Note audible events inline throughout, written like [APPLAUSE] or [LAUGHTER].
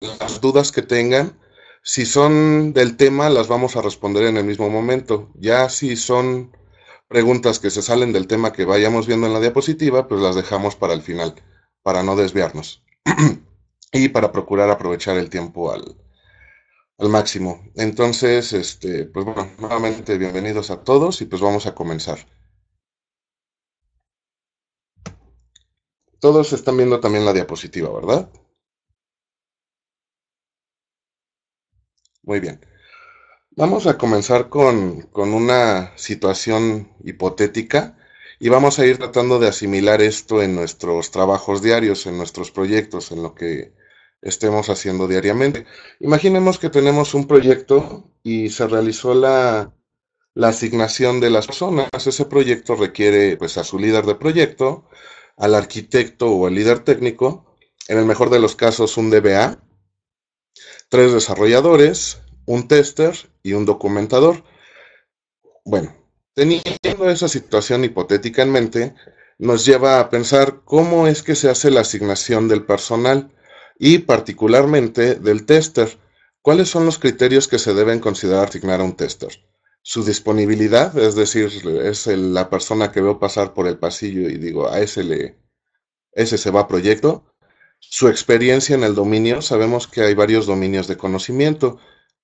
las dudas que tengan. Si son del tema, las vamos a responder en el mismo momento. Ya si son preguntas que se salen del tema que vayamos viendo en la diapositiva, pues las dejamos para el final, para no desviarnos [CLEARS THROAT] y para procurar aprovechar el tiempo al, máximo. Entonces, este, pues bueno, nuevamente bienvenidos a todos y pues vamos a comenzar. Todos están viendo también la diapositiva, ¿verdad? Muy bien. Vamos a comenzar con, una situación hipotética y vamos a ir tratando de asimilar esto en nuestros trabajos diarios, en nuestros proyectos, en lo que estemos haciendo diariamente. Imaginemos que tenemos un proyecto y se realizó la, asignación de las personas. Ese proyecto requiere pues, a su líder de proyecto, al arquitecto o al líder técnico, en el mejor de los casos un DBA, tres desarrolladores, un tester y un documentador. Bueno, teniendo esa situación hipotética en mente, nos lleva a pensar cómo es que se hace la asignación del personal y particularmente del tester. ¿Cuáles son los criterios que se deben considerar asignar a un tester? Su disponibilidad, es decir, es la persona que veo pasar por el pasillo y digo, a ese, le, ese se va proyecto su experiencia en el dominio. Sabemos que hay varios dominios de conocimiento,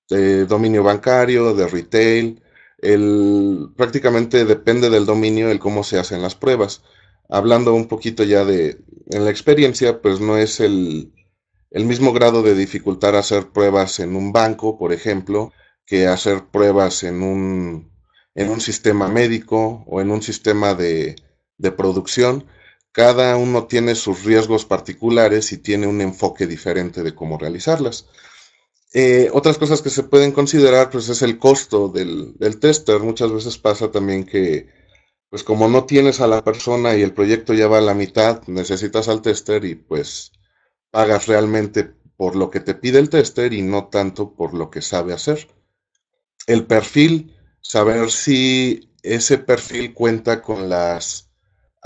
de dominio bancario, de retail. El, prácticamente depende del dominio el cómo se hacen las pruebas. Hablando un poquito ya de en la experiencia, pues no es el, el mismo grado de dificultad hacer pruebas en un banco, por ejemplo, que hacer pruebas en un, en un sistema médico o en un sistema de, de producción. Cada uno tiene sus riesgos particulares y tiene un enfoque diferente de cómo realizarlas. Eh, otras cosas que se pueden considerar, pues es el costo del, del, tester. Muchas veces pasa también que, pues como no tienes a la persona y el proyecto ya va a la mitad, necesitas al tester y pues pagas realmente por lo que te pide el tester y no tanto por lo que sabe hacer. El perfil, saber si ese perfil cuenta con las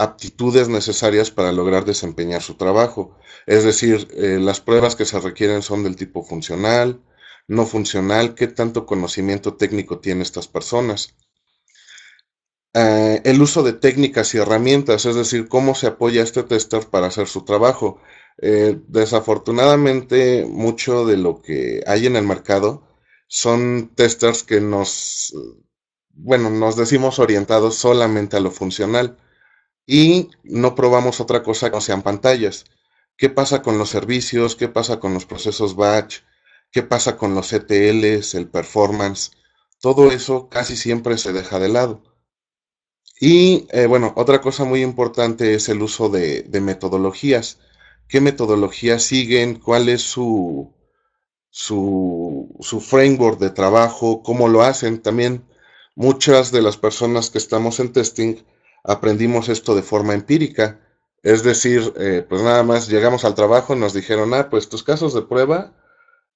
aptitudes necesarias para lograr desempeñar su trabajo. Es decir, eh, las pruebas que se requieren son del tipo funcional, no funcional, qué tanto conocimiento técnico tienen estas personas. Eh, el uso de técnicas y herramientas, es decir, cómo se apoya este tester para hacer su trabajo. Eh, desafortunadamente, mucho de lo que hay en el mercado son testers que nos, bueno, nos decimos orientados solamente a lo funcional y no probamos otra cosa que no sean pantallas. ¿Qué pasa con los servicios? ¿Qué pasa con los procesos batch? ¿Qué pasa con los ETLs, el performance? Todo eso casi siempre se deja de lado. Y eh, bueno, otra cosa muy importante es el uso de, metodologías. ¿Qué metodologías siguen? ¿Cuál es su, su, su, framework de trabajo? ¿Cómo lo hacen? También muchas de las personas que estamos en testing aprendimos esto de forma empírica. Es decir, eh, pues nada más llegamos al trabajo y nos dijeron, ah, pues tus casos de prueba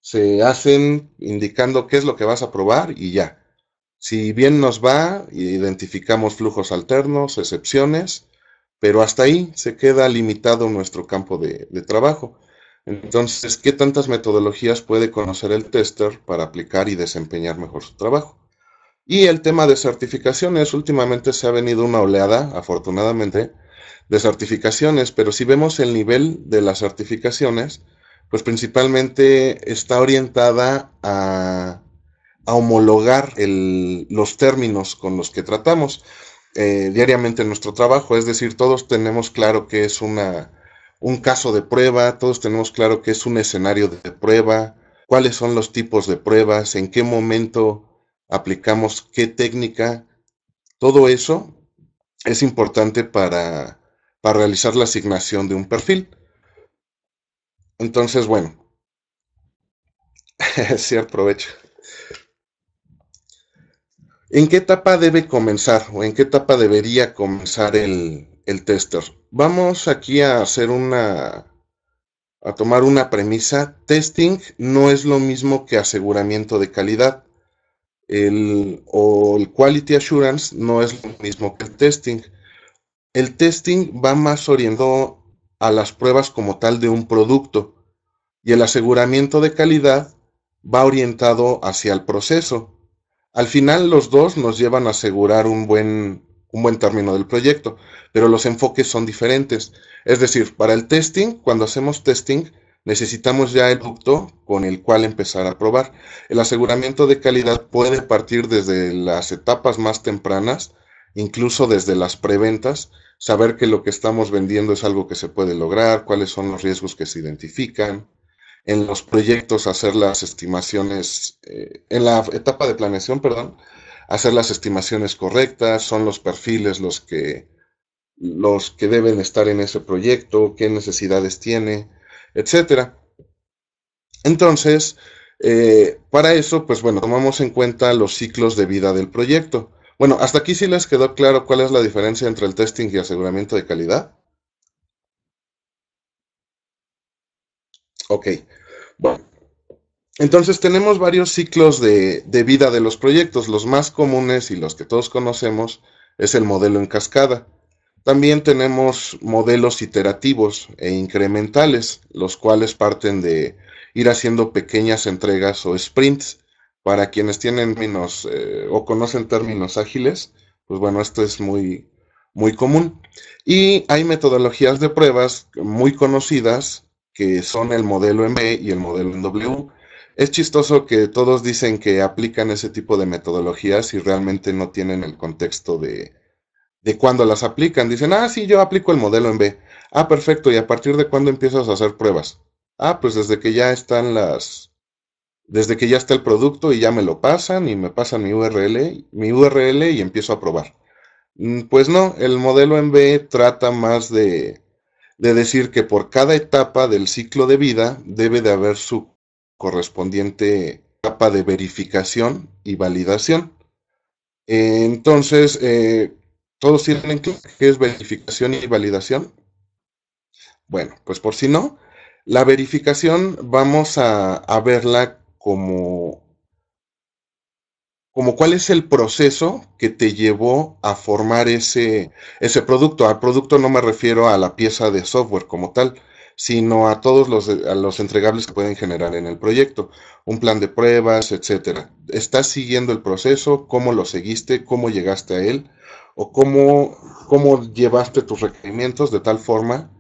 se hacen indicando qué es lo que vas a probar y ya. Si bien nos va, identificamos flujos alternos, excepciones, pero hasta ahí se queda limitado nuestro campo de trabajo. Entonces, ¿qué tantas metodologías puede conocer el tester para aplicar y desempeñar mejor su trabajo? Y el tema de certificaciones, últimamente se ha venido una oleada, afortunadamente, de certificaciones, pero si vemos el nivel de las certificaciones, pues principalmente está orientada a, homologar los términos con los que tratamos eh, diariamente en nuestro trabajo, es decir, todos tenemos claro que es una, un caso de prueba, todos tenemos claro que es un escenario de prueba, cuáles son los tipos de pruebas, en qué momento aplicamos, qué técnica, todo eso es importante para, realizar la asignación de un perfil. Entonces, bueno, [LAUGHS] sí aprovecho. ¿En qué etapa debe comenzar o en qué etapa debería comenzar el, el, tester? Vamos aquí a hacer una, a tomar una premisa. Testing no es lo mismo que aseguramiento de calidad el, quality assurance no es lo mismo que el testing. El testing va más orientado a las pruebas como tal de un producto y el aseguramiento de calidad va orientado hacia el proceso. Al final los dos nos llevan a asegurar un buen, un buen término del proyecto, pero los enfoques son diferentes. Es decir, para el testing, cuando hacemos testing, Necesitamos ya el producto con el cual empezar a probar. El aseguramiento de calidad puede partir desde las etapas más tempranas, incluso desde las preventas, saber que lo que estamos vendiendo es algo que se puede lograr, cuáles son los riesgos que se identifican, en los proyectos hacer las estimaciones, eh, en la etapa de planeación, perdón, hacer las estimaciones correctas, son los perfiles los que, los que deben estar en ese proyecto, qué necesidades tiene, etcétera. Entonces, eh, para eso, pues bueno, tomamos en cuenta los ciclos de vida del proyecto. Bueno, hasta aquí sí les quedó claro cuál es la diferencia entre el testing y aseguramiento de calidad. Ok, bueno. Entonces tenemos varios ciclos de, de vida de los proyectos. Los más comunes y los que todos conocemos es el modelo en cascada. También tenemos modelos iterativos e incrementales, los cuales parten de ir haciendo pequeñas entregas o sprints. Para quienes tienen términos eh, o conocen términos ágiles, pues bueno, esto es muy, muy común. Y hay metodologías de pruebas muy conocidas que son el modelo M y el modelo en W. Es chistoso que todos dicen que aplican ese tipo de metodologías y realmente no tienen el contexto de, de cuándo las aplican. Dicen, ah, sí, yo aplico el modelo en B. Ah, perfecto. ¿Y a partir de cuándo empiezas a hacer pruebas? Ah, pues desde que ya están las... Desde que ya está el producto y ya me lo pasan y me pasan mi URL, mi URL y empiezo a probar. Mm, pues no, el modelo en B trata más de, de decir que por cada etapa del ciclo de vida debe de haber su correspondiente etapa de verificación y validación. Entonces, eh, todos tienen que es verificación y validación. Bueno, pues por si no, la verificación vamos a, verla como, como cuál es el proceso que te llevó a formar ese, ese producto. Al producto no me refiero a la pieza de software como tal, sino a todos los, los entregables que pueden generar en el proyecto, un plan de pruebas, etcétera. ¿Estás siguiendo el proceso? ¿Cómo lo seguiste? ¿Cómo llegaste a él? o cómo, llevaste tus requerimientos de tal forma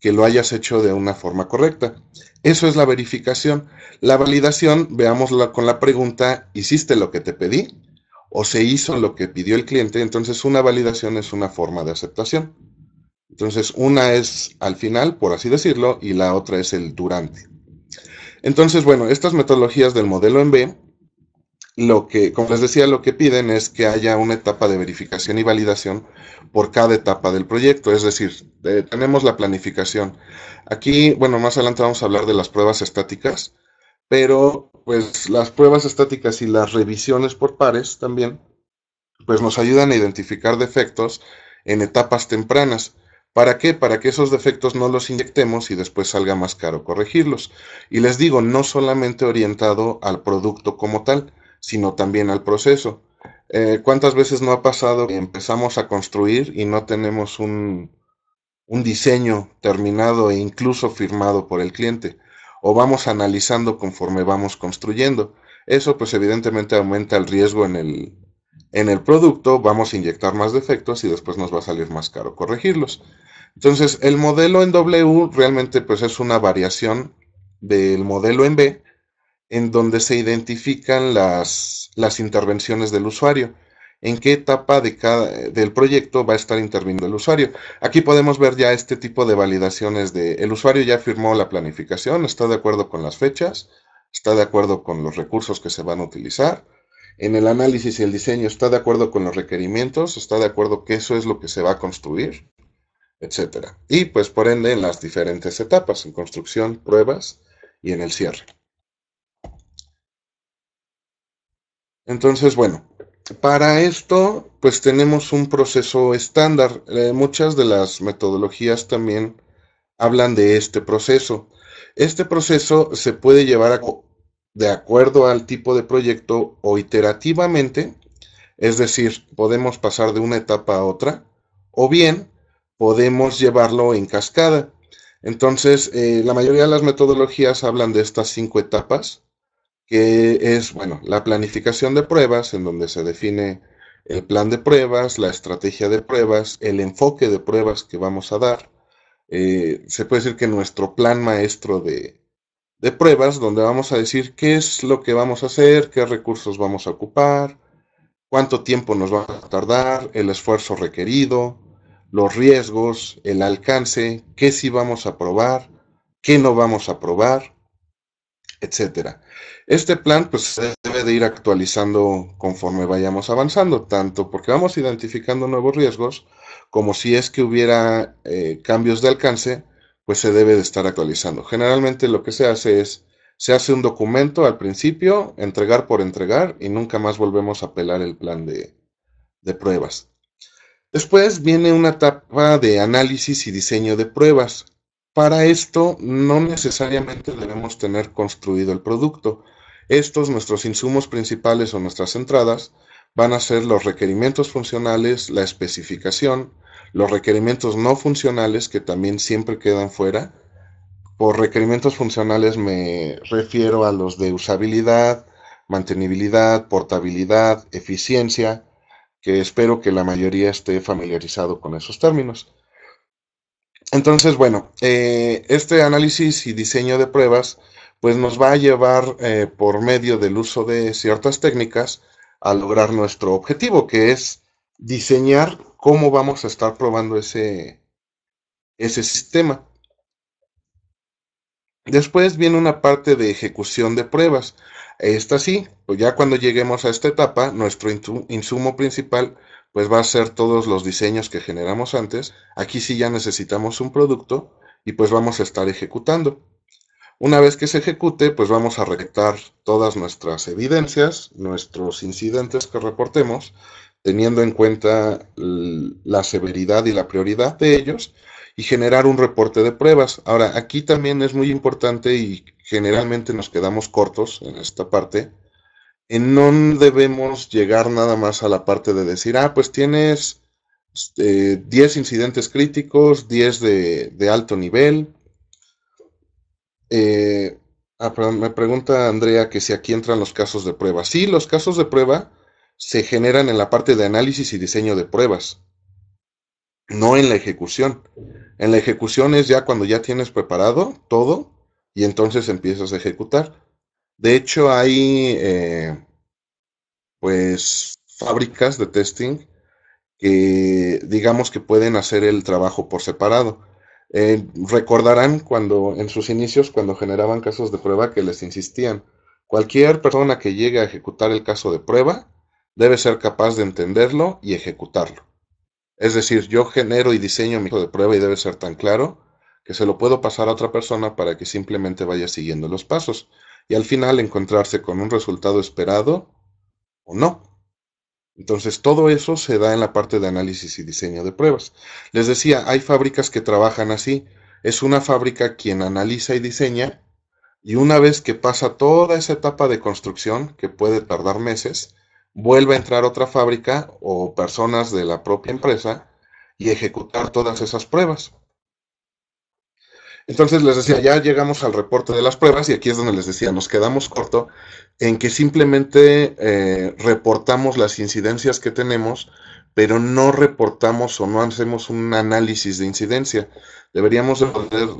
que lo hayas hecho de una forma correcta. Eso es la verificación. La validación, veámosla con la pregunta, ¿hiciste lo que te pedí? ¿O se hizo lo que pidió el cliente? Entonces una validación es una forma de aceptación. Entonces una es al final, por así decirlo, y la otra es el durante. Entonces, bueno, estas metodologías del modelo en B lo que, como les decía, lo que piden es que haya una etapa de verificación y validación por cada etapa del proyecto. Es decir, tenemos la planificación. Aquí, bueno, más adelante vamos a hablar de las pruebas estáticas, pero pues las pruebas estáticas y las revisiones por pares también, pues nos ayudan a identificar defectos en etapas tempranas. ¿Para qué? Para que esos defectos no los inyectemos y después salga más caro corregirlos. Y les digo, no solamente orientado al producto como tal, sino también al proceso. Eh, ¿Cuántas veces no ha pasado que empezamos a construir y no tenemos un, un diseño terminado e incluso firmado por el cliente? O vamos analizando conforme vamos construyendo. Eso pues evidentemente aumenta el riesgo en el, en el producto, vamos a inyectar más defectos y después nos va a salir más caro corregirlos. Entonces, el modelo en W realmente pues es una variación del modelo en B, en donde se identifican las, intervenciones del usuario, en qué etapa de cada, del proyecto va a estar interviniendo el usuario. Aquí podemos ver ya este tipo de validaciones de el usuario ya firmó la planificación, está de acuerdo con las fechas, está de acuerdo con los recursos que se van a utilizar, en el análisis y el diseño está de acuerdo con los requerimientos, está de acuerdo que eso es lo que se va a construir, etcétera. Y pues por ende en las diferentes etapas, en construcción, pruebas y en el cierre. Entonces, bueno, para esto, pues tenemos un proceso estándar. Eh, muchas de las metodologías también hablan de este proceso. Este proceso se puede llevar de acuerdo al tipo de proyecto o iterativamente, es decir, podemos pasar de una etapa a otra, o bien podemos llevarlo en cascada. Entonces, eh, la mayoría de las metodologías hablan de estas cinco etapas que es, bueno, la planificación de pruebas, en donde se define el plan de pruebas, la estrategia de pruebas, el enfoque de pruebas que vamos a dar. Eh, se puede decir que nuestro plan maestro de, de, pruebas, donde vamos a decir qué es lo que vamos a hacer, qué recursos vamos a ocupar, cuánto tiempo nos va a tardar, el esfuerzo requerido, los riesgos, el alcance, qué sí vamos a probar, qué no vamos a probar, etcétera. Este plan pues se debe de ir actualizando conforme vayamos avanzando, tanto porque vamos identificando nuevos riesgos, como si es que hubiera eh, cambios de alcance, pues se debe de estar actualizando. Generalmente lo que se hace es, se hace un documento al principio, entregar por entregar, y nunca más volvemos a apelar el plan de, de pruebas. Después viene una etapa de análisis y diseño de pruebas. Para esto no necesariamente debemos tener construido el producto, estos, nuestros insumos principales o nuestras entradas, van a ser los requerimientos funcionales, la especificación, los requerimientos no funcionales que también siempre quedan fuera. Por requerimientos funcionales me refiero a los de usabilidad, mantenibilidad, portabilidad, eficiencia, que espero que la mayoría esté familiarizado con esos términos. Entonces, bueno, eh, este análisis y diseño de pruebas pues nos va a llevar eh, por medio del uso de ciertas técnicas a lograr nuestro objetivo, que es diseñar cómo vamos a estar probando ese, ese sistema. Después viene una parte de ejecución de pruebas. Esta sí, pues ya cuando lleguemos a esta etapa, nuestro insumo principal pues va a ser todos los diseños que generamos antes. Aquí sí ya necesitamos un producto y pues vamos a estar ejecutando. Una vez que se ejecute, pues vamos a recolectar todas nuestras evidencias, nuestros incidentes que reportemos, teniendo en cuenta la severidad y la prioridad de ellos y generar un reporte de pruebas. Ahora, aquí también es muy importante y generalmente nos quedamos cortos en esta parte. En no debemos llegar nada más a la parte de decir, ah, pues tienes 10 este, incidentes críticos, 10 de alto nivel, eh, ah, me pregunta Andrea que si aquí entran los casos de prueba. Sí, los casos de prueba se generan en la parte de análisis y diseño de pruebas, no en la ejecución. En la ejecución es ya cuando ya tienes preparado todo y entonces empiezas a ejecutar. De hecho, hay eh, pues fábricas de testing que digamos que pueden hacer el trabajo por separado. Eh, recordarán cuando en sus inicios, cuando generaban casos de prueba, que les insistían, cualquier persona que llegue a ejecutar el caso de prueba debe ser capaz de entenderlo y ejecutarlo. Es decir, yo genero y diseño mi caso de prueba y debe ser tan claro que se lo puedo pasar a otra persona para que simplemente vaya siguiendo los pasos y al final encontrarse con un resultado esperado o no. Entonces, todo eso se da en la parte de análisis y diseño de pruebas. Les decía, hay fábricas que trabajan así. Es una fábrica quien analiza y diseña y una vez que pasa toda esa etapa de construcción, que puede tardar meses, vuelve a entrar otra fábrica o personas de la propia empresa y ejecutar todas esas pruebas. Entonces les decía, ya llegamos al reporte de las pruebas y aquí es donde les decía, nos quedamos corto en que simplemente eh, reportamos las incidencias que tenemos, pero no reportamos o no hacemos un análisis de incidencia. Deberíamos de,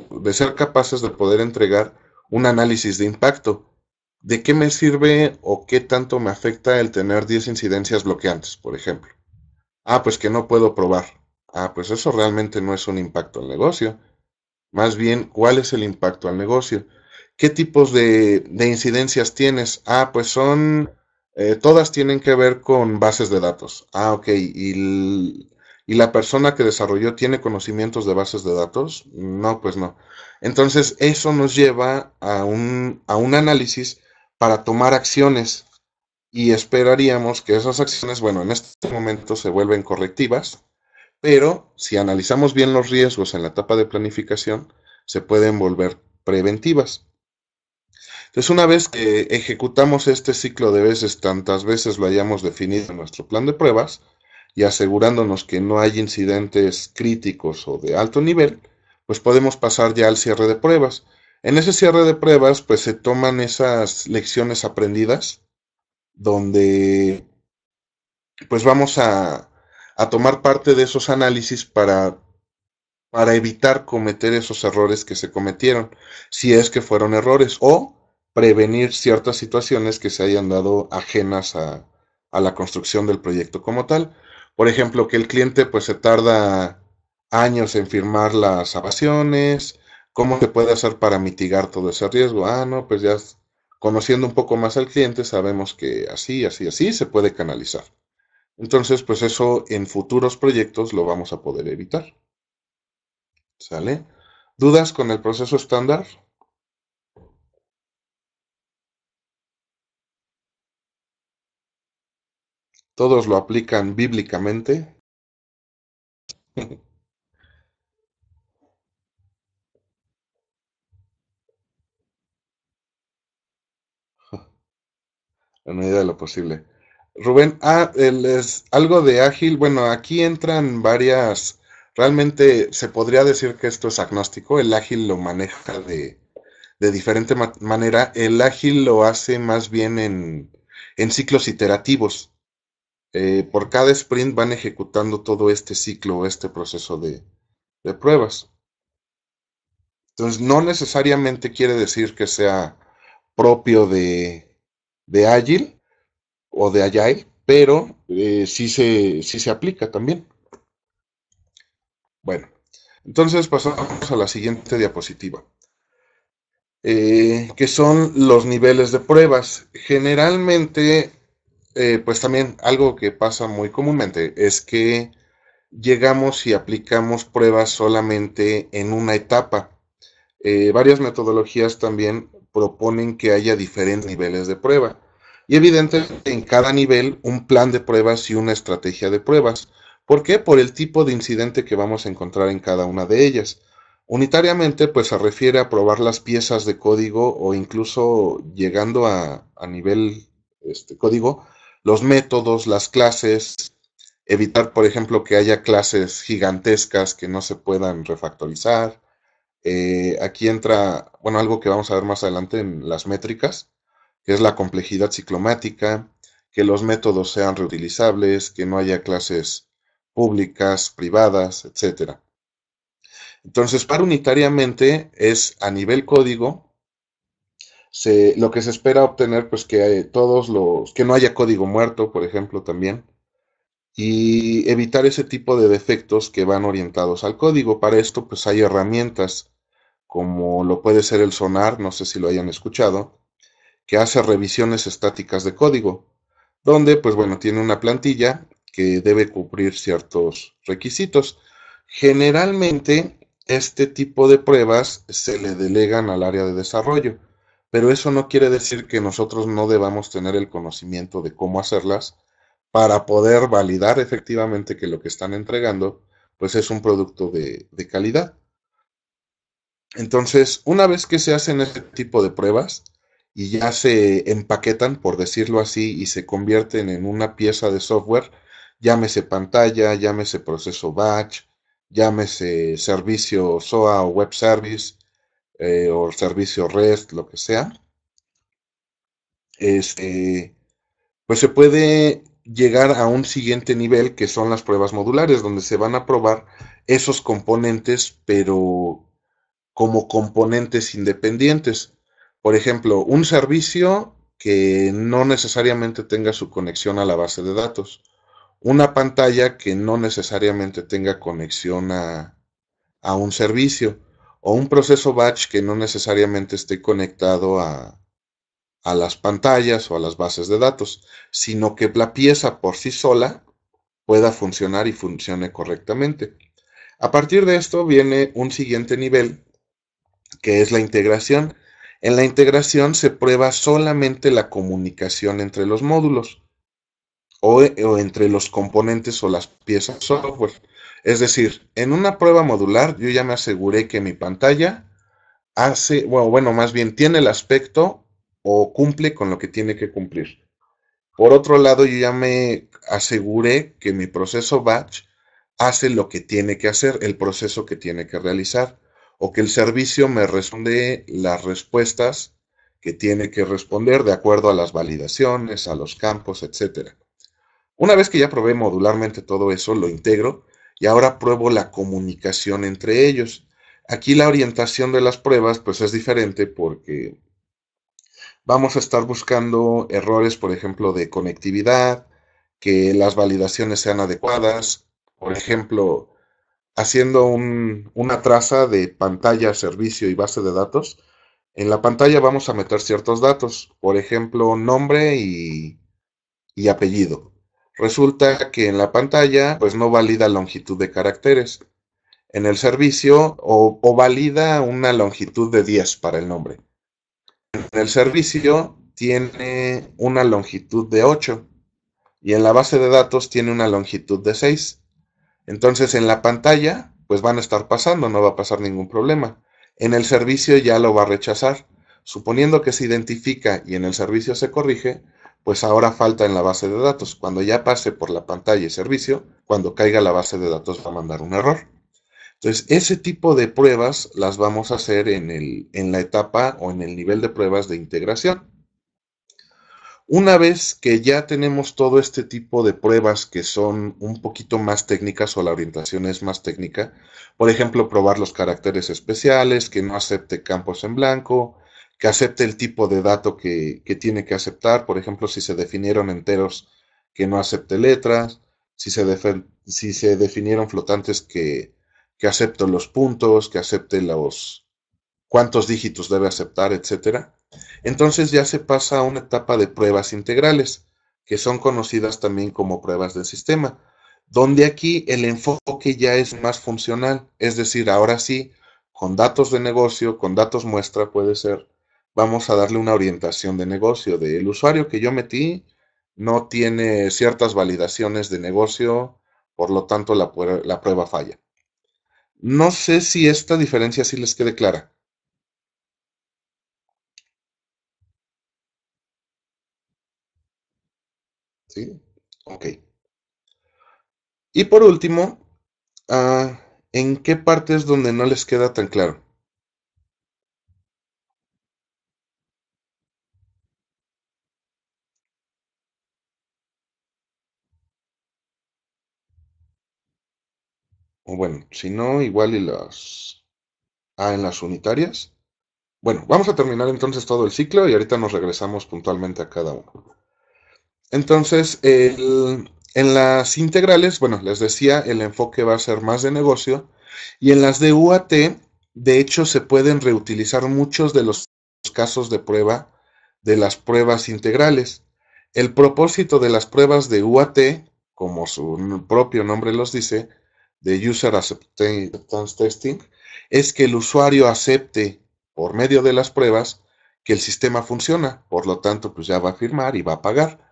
de ser capaces de poder entregar un análisis de impacto. ¿De qué me sirve o qué tanto me afecta el tener 10 incidencias bloqueantes, por ejemplo? Ah, pues que no puedo probar. Ah, pues eso realmente no es un impacto al negocio más bien, ¿cuál es el impacto al negocio? ¿Qué tipos de, incidencias tienes? Ah, pues son, eh, todas tienen que ver con bases de datos. Ah, ok. ¿Y, la persona que desarrolló tiene conocimientos de bases de datos? No, pues no. Entonces, eso nos lleva a un, a un análisis para tomar acciones y esperaríamos que esas acciones, bueno, en este momento se vuelven correctivas pero si analizamos bien los riesgos en la etapa de planificación, se pueden volver preventivas. Entonces, una vez que ejecutamos este ciclo de veces, tantas veces lo hayamos definido en nuestro plan de pruebas, y asegurándonos que no hay incidentes críticos o de alto nivel, pues podemos pasar ya al cierre de pruebas. En ese cierre de pruebas, pues se toman esas lecciones aprendidas, donde pues vamos a a tomar parte de esos análisis para, para evitar cometer esos errores que se cometieron, si es que fueron errores, o prevenir ciertas situaciones que se hayan dado ajenas a, la construcción del proyecto como tal. Por ejemplo, que el cliente pues se tarda años en firmar las avasiones cómo se puede hacer para mitigar todo ese riesgo. Ah, no, pues ya conociendo un poco más al cliente sabemos que así, así, así se puede canalizar. Entonces, pues eso en futuros proyectos lo vamos a poder evitar. ¿Sale? ¿Dudas con el proceso estándar? Todos lo aplican bíblicamente. [LAUGHS] La medida de lo posible. Rubén, ah, es algo de ágil. Bueno, aquí entran varias. Realmente se podría decir que esto es agnóstico. El ágil lo maneja de, diferente manera. El ágil lo hace más bien en, en ciclos iterativos. Eh, por cada sprint van ejecutando todo este ciclo, este proceso de, pruebas. Entonces, no necesariamente quiere decir que sea propio de, ágil, o de hay, pero eh, sí, se, se aplica también. Bueno, entonces pasamos a la siguiente diapositiva, eh, que son los niveles de pruebas. Generalmente, eh, pues también algo que pasa muy comúnmente es que llegamos y aplicamos pruebas solamente en una etapa. varias metodologías también proponen que haya diferentes niveles de prueba. Y evidentemente en cada nivel un plan de pruebas y una estrategia de pruebas. ¿Por qué? Por el tipo de incidente que vamos a encontrar en cada una de ellas. Unitariamente, pues se refiere a probar las piezas de código o incluso llegando a, nivel este, código, los métodos, las clases, evitar, por ejemplo, que haya clases gigantescas que no se puedan refactorizar. Eh, aquí entra, bueno, algo que vamos a ver más adelante en las métricas, es la complejidad ciclomática, que los métodos sean reutilizables, que no haya clases públicas, privadas, etc. Entonces, para unitariamente es a nivel código, lo que se espera obtener, pues que eh, todos los, que no haya código muerto, por ejemplo, también, y evitar ese tipo de defectos que van orientados al código. Para esto, pues hay herramientas como lo puede ser el sonar, no sé si lo hayan escuchado, que hace revisiones estáticas de código, donde, pues bueno, tiene una plantilla que debe cubrir ciertos requisitos. Generalmente, este tipo de pruebas se le delegan al área de desarrollo, pero eso no quiere decir que nosotros no debamos tener el conocimiento de cómo hacerlas para poder validar efectivamente que lo que están entregando, pues es un producto de, de calidad. Entonces, una vez que se hacen este tipo de pruebas, y ya se empaquetan, por decirlo así, y se convierten en una pieza de software, llámese pantalla, llámese proceso batch, llámese servicio SOA o web service, eh, o servicio REST, lo que sea. Este, pues se puede llegar a un siguiente nivel que son las pruebas modulares, donde se van a probar esos componentes, pero como componentes independientes. Por ejemplo, un servicio que no necesariamente tenga su conexión a la base de datos. Una pantalla que no necesariamente tenga conexión a, un servicio. O un proceso batch que no necesariamente esté conectado a, a las pantallas o a las bases de datos, sino que la pieza por sí sola pueda funcionar y funcione correctamente. A partir de esto viene un siguiente nivel, que es la integración en la integración se prueba solamente la comunicación entre los módulos o, eh, entre los componentes o las piezas software. Es decir, en una prueba modular yo ya me aseguré que mi pantalla hace, bueno, más bien tiene el aspecto o cumple con lo que tiene que cumplir. Por otro lado, yo ya me aseguré que mi proceso batch hace lo que tiene que hacer, el proceso que tiene que realizar o que el servicio me responde las respuestas que tiene que responder de acuerdo a las validaciones, a los campos, etc. Una vez que ya probé modularmente todo eso, lo integro y ahora pruebo la comunicación entre ellos. Aquí la orientación de las pruebas pues es diferente porque vamos a estar buscando errores, por ejemplo, de conectividad, que las validaciones sean adecuadas, por ejemplo, haciendo una traza de pantalla, servicio y base de datos. En la pantalla vamos a meter ciertos datos, por ejemplo, nombre y, apellido. Resulta que en la pantalla pues no valida longitud de caracteres. En el servicio o, o valida una longitud de 10 para el nombre. En el servicio tiene una longitud de 8 y en la base de datos tiene una longitud de 6. Entonces en la pantalla, pues van a estar pasando, no va a pasar ningún problema. En el servicio ya lo va a rechazar. Suponiendo que se identifica y en el servicio se corrige, pues ahora falta en la base de datos. Cuando ya pase por la pantalla y servicio, cuando caiga la base de datos va a mandar un error. Entonces, ese tipo de pruebas las vamos a hacer en, en la etapa o en el nivel de pruebas de integración. Una vez que ya tenemos todo este tipo de pruebas que son un poquito más técnicas o la orientación es más técnica, por ejemplo, probar los caracteres especiales, que no acepte campos en blanco, que acepte el tipo de dato que, tiene que aceptar, por ejemplo, si se definieron enteros, que no acepte letras, si se, si se definieron flotantes, que, que acepte los puntos, que acepte los, cuántos dígitos debe aceptar, etcétera. Entonces ya se pasa a una etapa de pruebas integrales, que son conocidas también como pruebas del sistema, donde aquí el enfoque ya es más funcional, es decir, ahora sí, con datos de negocio, con datos muestra puede ser, vamos a darle una orientación de negocio, del usuario que yo metí no tiene ciertas validaciones de negocio, por lo tanto la, la prueba falla. No sé si esta diferencia sí les quede clara. ¿Sí? Ok. Y por último, ah, ¿en qué partes donde no les queda tan claro? bueno, si no, igual y las... Ah, en las unitarias. Bueno, vamos a terminar entonces todo el ciclo y ahorita nos regresamos puntualmente a cada uno. Entonces, en las integrales, bueno, les decía, el enfoque va a ser más de negocio y en las de UAT, de hecho, se pueden reutilizar muchos de los casos de prueba de las pruebas integrales. El propósito de las pruebas de UAT, como su propio nombre los dice, de User Acceptance Testing, es que el usuario acepte por medio de las pruebas que el sistema funciona, por lo tanto, pues ya va a firmar y va a pagar.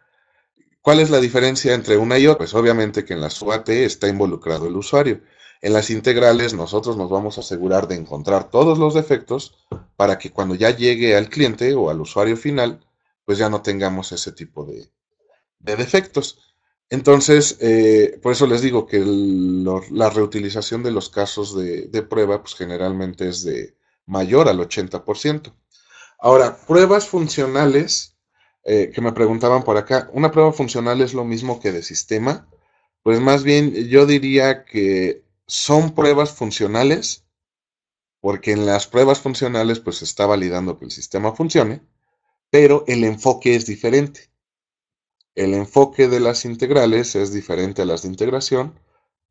¿Cuál es la diferencia entre una y otra? Pues obviamente que en la UAT está involucrado el usuario. En las integrales nosotros nos vamos a asegurar de encontrar todos los defectos para que cuando ya llegue al cliente o al usuario final, pues ya no tengamos ese tipo de, defectos. Entonces, eh, por eso les digo que la reutilización de los casos de, de prueba, pues generalmente es de mayor al 80%. Ahora, pruebas funcionales eh, que me preguntaban por acá, ¿una prueba funcional es lo mismo que de sistema? Pues más bien yo diría que son pruebas funcionales, porque en las pruebas funcionales pues se está validando que el sistema funcione, pero el enfoque es diferente. El enfoque de las integrales es diferente a las de integración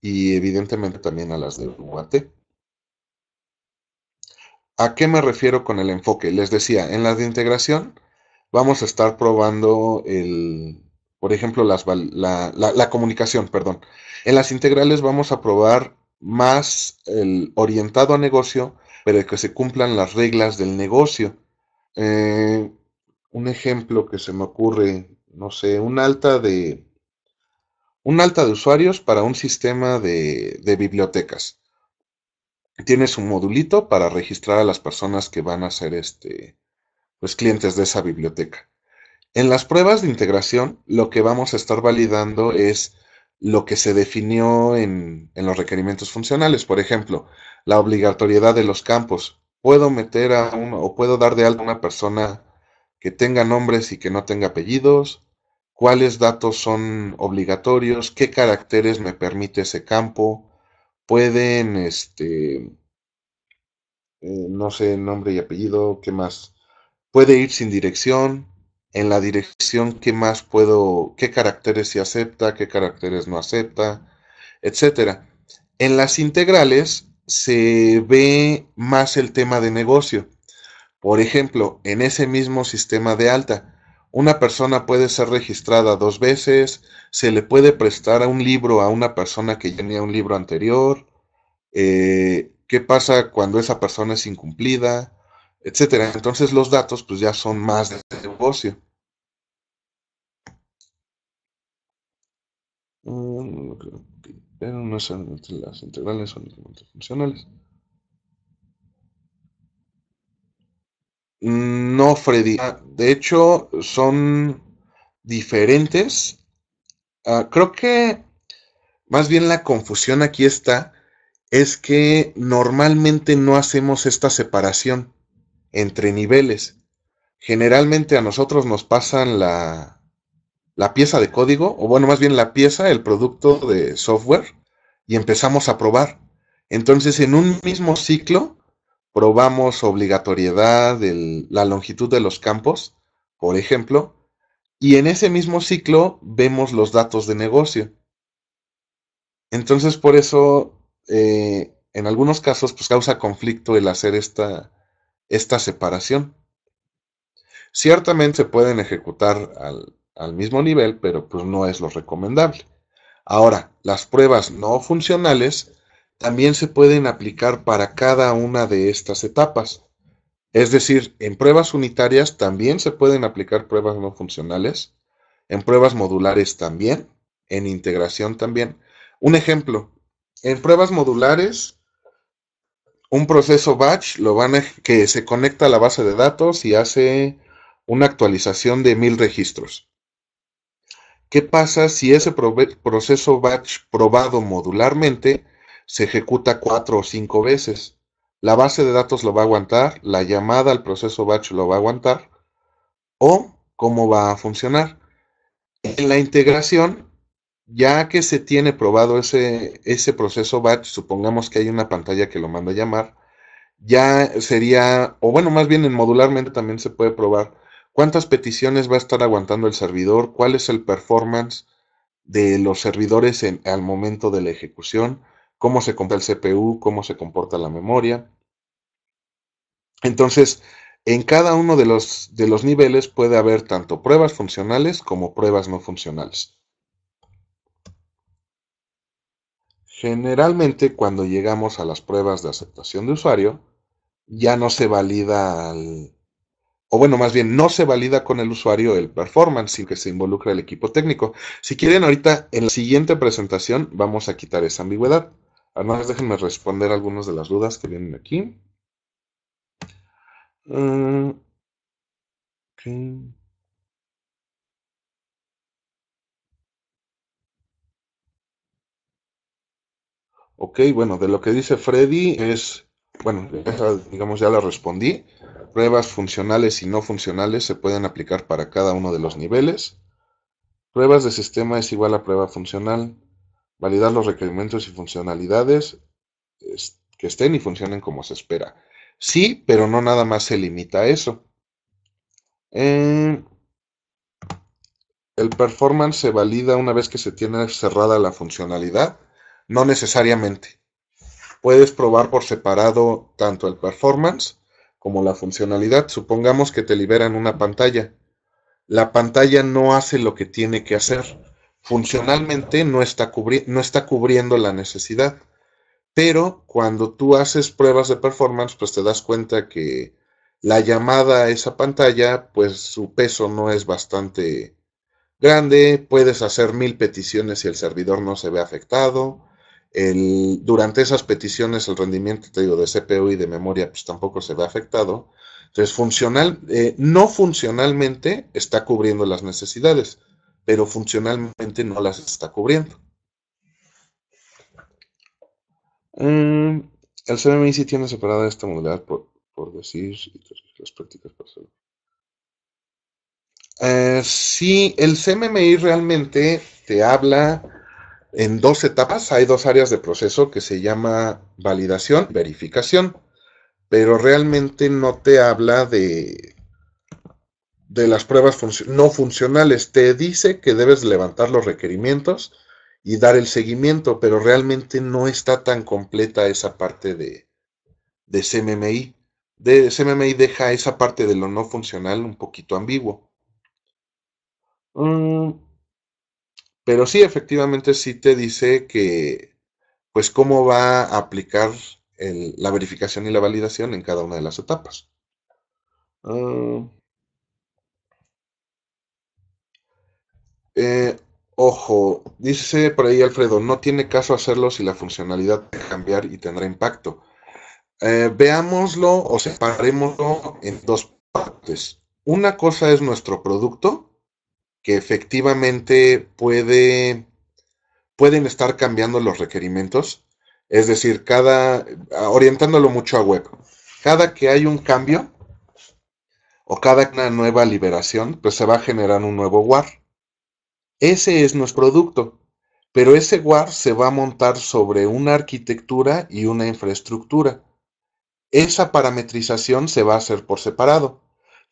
y evidentemente también a las de UAT. ¿A qué me refiero con el enfoque? Les decía, en las de integración vamos a estar probando el, por ejemplo, las, la, comunicación, perdón. En las integrales vamos a probar más el orientado a negocio, pero que se cumplan las reglas del negocio. Eh, un ejemplo que se me ocurre, no sé, un alta de, un alta de usuarios para un sistema de, de bibliotecas. Tienes un modulito para registrar a las personas que van a hacer este, pues, clientes de esa biblioteca. En las pruebas de integración, lo que vamos a estar validando es lo que se definió en, los requerimientos funcionales. Por ejemplo, la obligatoriedad de los campos. Puedo meter a uno o puedo dar de alta a una persona que tenga nombres y que no tenga apellidos, cuáles datos son obligatorios, qué caracteres me permite ese campo, pueden, este, eh, no sé, nombre y apellido, qué más, puede ir sin dirección, en la dirección que más puedo, qué caracteres se acepta, qué caracteres no acepta, etc. En las integrales se ve más el tema de negocio. Por ejemplo, en ese mismo sistema de alta, una persona puede ser registrada dos veces, se le puede prestar un libro a una persona que ya tenía un libro anterior, eh, qué pasa cuando esa persona es incumplida, etcétera. Entonces los datos pues ya son más de negocio. Mm, no son las integrales son mm, No, Freddy. Ah, de hecho, son diferentes. Ah, creo que más bien la confusión aquí está, es que normalmente no hacemos esta separación entre niveles. Generalmente a nosotros nos pasan la, pieza de código, o bueno, más bien la pieza, el producto de software, y empezamos a probar. Entonces, en un mismo ciclo, probamos obligatoriedad, la longitud de los campos, por ejemplo, y en ese mismo ciclo vemos los datos de negocio. Entonces, por eso, eh, en algunos casos, pues causa conflicto el hacer esta, esta separación. Ciertamente se pueden ejecutar al, al mismo nivel, pero pues no es lo recomendable. Ahora, las pruebas no funcionales también se pueden aplicar para cada una de estas etapas. Es decir, en pruebas unitarias también se pueden aplicar pruebas no funcionales, en pruebas modulares también, en integración también. Un ejemplo, en pruebas modulares un proceso batch lo van que se conecta a la base de datos y hace una actualización de mil registros. ¿Qué pasa si ese proceso batch probado modularmente se ejecuta cuatro o cinco veces? La base de datos lo va a aguantar, la llamada al proceso batch lo va a aguantar, o cómo va a funcionar. En la integración ya que se tiene probado ese, proceso batch, supongamos que hay una pantalla que lo manda a llamar, ya sería, o bueno, más bien en modularmente también se puede probar cuántas peticiones va a estar aguantando el servidor, cuál es el performance de los servidores en, al momento de la ejecución, cómo se compra el CPU, cómo se comporta la memoria. Entonces, en cada uno de los, de los niveles puede haber tanto pruebas funcionales como pruebas no funcionales. Generalmente cuando llegamos a las pruebas de aceptación de usuario, ya no se valida o bueno, más bien no se valida con el usuario el performance sin que se involucra el equipo técnico. Si quieren, ahorita en la siguiente presentación vamos a quitar esa ambigüedad. Además, déjenme responder algunas de las dudas que vienen aquí. Ah, Ok, bueno, de lo que dice Freddy es, bueno, digamos ya la respondí. Pruebas funcionales y no funcionales se pueden aplicar para cada uno de los niveles. Pruebas de sistema es igual a prueba funcional. Validar los requerimientos y funcionalidades que estén y funcionen como se espera. Sí, pero no nada más se limita a eso. Eh, el performance se valida una vez que se tiene cerrada la funcionalidad no necesariamente. Puedes probar por separado tanto el performance como la funcionalidad. Supongamos que te liberan una pantalla. La pantalla no hace lo que tiene que hacer. Funcionalmente no está, cubriendo la necesidad. Pero cuando tú haces pruebas de performance, pues te das cuenta que la llamada a esa pantalla, pues su peso no es bastante grande, puedes hacer mil peticiones y el servidor no se ve afectado, durante esas peticiones el rendimiento, te de CPU y de memoria, pues tampoco se ve afectado. Entonces, funcional, eh, no funcionalmente está cubriendo las necesidades, pero funcionalmente no las está cubriendo. Mm, el CMMI sí tiene separada esta modalidad por, por decir las prácticas pasadas. Eh, sí, el CMMI realmente te habla en dos etapas. Hay dos áreas de proceso que se llama validación verificación, pero realmente no te habla de, de las pruebas no funcionales. Te dice que debes levantar los requerimientos y dar el seguimiento, pero realmente no está tan completa esa parte de, de CMMI. De CMMI deja esa parte de lo no funcional un poquito ambiguo. Mm, pero sí, efectivamente, sí te dice que, pues, cómo va a aplicar la verificación y la validación en cada una de las etapas. Ah. Eh, ojo, dice por ahí Alfredo, no tiene caso hacerlo si la funcionalidad va a cambiar y tendrá impacto. Eh, veámoslo o separémoslo en dos partes. Una cosa es nuestro producto que efectivamente puede, pueden estar cambiando los requerimientos, es decir, cada, ah, orientándolo mucho a web, cada que hay un cambio o cada nueva liberación, pues se va a generar un nuevo WAR. Ese es nuestro producto, pero ese WAR se va a montar sobre una arquitectura y una infraestructura. Esa parametrización se va a hacer por separado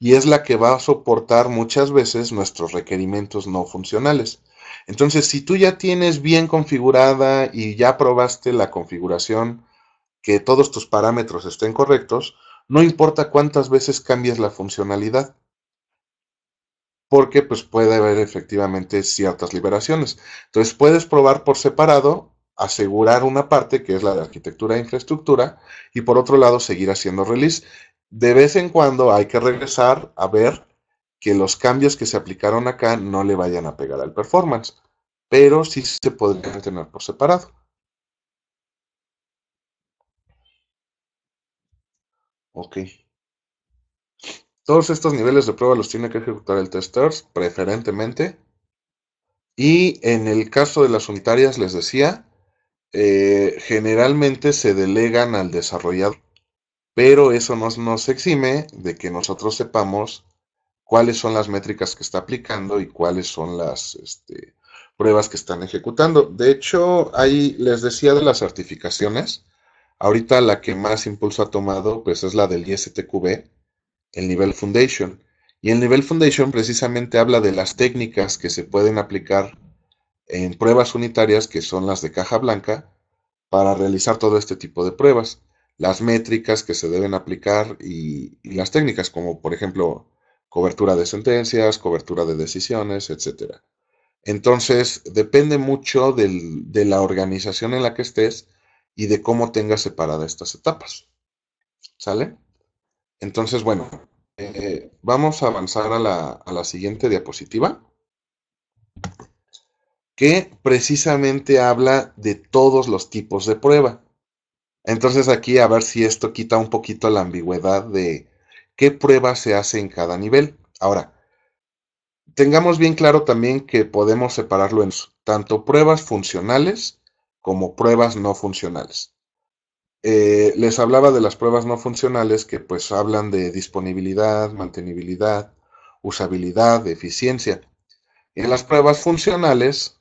y es la que va a soportar muchas veces nuestros requerimientos no funcionales. Entonces, si tú ya tienes bien configurada y ya probaste la configuración, que todos tus parámetros estén correctos, no importa cuántas veces cambies la funcionalidad, porque pues puede haber efectivamente ciertas liberaciones. Entonces puedes probar por separado, asegurar una parte que es la de arquitectura e infraestructura, y por otro lado seguir haciendo release de vez en cuando hay que regresar a ver que los cambios que se aplicaron acá no le vayan a pegar al performance, pero sí se pueden tener por separado. Ok. Todos estos niveles de prueba los tiene que ejecutar el testers preferentemente. Y en el caso de las unitarias, les decía, eh, generalmente se delegan al desarrollador pero eso nos, nos exime de que nosotros sepamos cuáles son las métricas que está aplicando y cuáles son las este, pruebas que están ejecutando. De hecho, ahí les decía de las certificaciones. Ahorita la que más impulso ha tomado pues es la del ISTQB, el nivel Foundation. Y el nivel Foundation precisamente habla de las técnicas que se pueden aplicar en pruebas unitarias, que son las de caja blanca, para realizar todo este tipo de pruebas las métricas que se deben aplicar y, las técnicas, como por ejemplo cobertura de sentencias, cobertura de decisiones, etc. Entonces, depende mucho de la organización en la que estés y de cómo tengas separadas estas etapas. ¿Sale? Entonces, bueno, eh, vamos a avanzar a la, a la siguiente diapositiva, que precisamente habla de todos los tipos de prueba. Entonces aquí a ver si esto quita un poquito la ambigüedad de qué prueba se hace en cada nivel. Ahora, tengamos bien claro también que podemos separarlo en tanto pruebas funcionales como pruebas no funcionales. Eh, les hablaba de las pruebas no funcionales que pues hablan de disponibilidad, mantenibilidad, usabilidad, eficiencia. En las pruebas funcionales,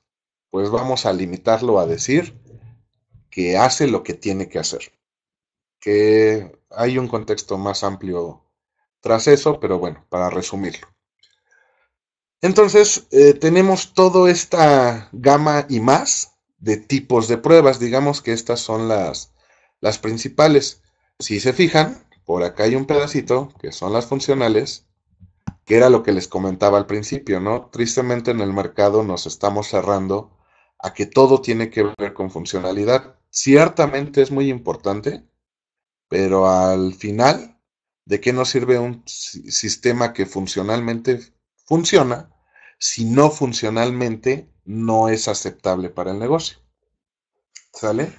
pues vamos a limitarlo a decir que hace lo que tiene que hacer. Que hay un contexto más amplio tras eso, pero bueno, para resumirlo. Entonces, eh, tenemos toda esta gama y más de tipos de pruebas. Digamos que estas son las, las principales. Si se fijan, por acá hay un pedacito que son las funcionales, que era lo que les comentaba al principio, ¿no? Tristemente en el mercado nos estamos cerrando a que todo tiene que ver con funcionalidad ciertamente es muy importante, pero al final, ¿de qué nos sirve un sistema que funcionalmente funciona si no funcionalmente no es aceptable para el negocio? ¿Sale?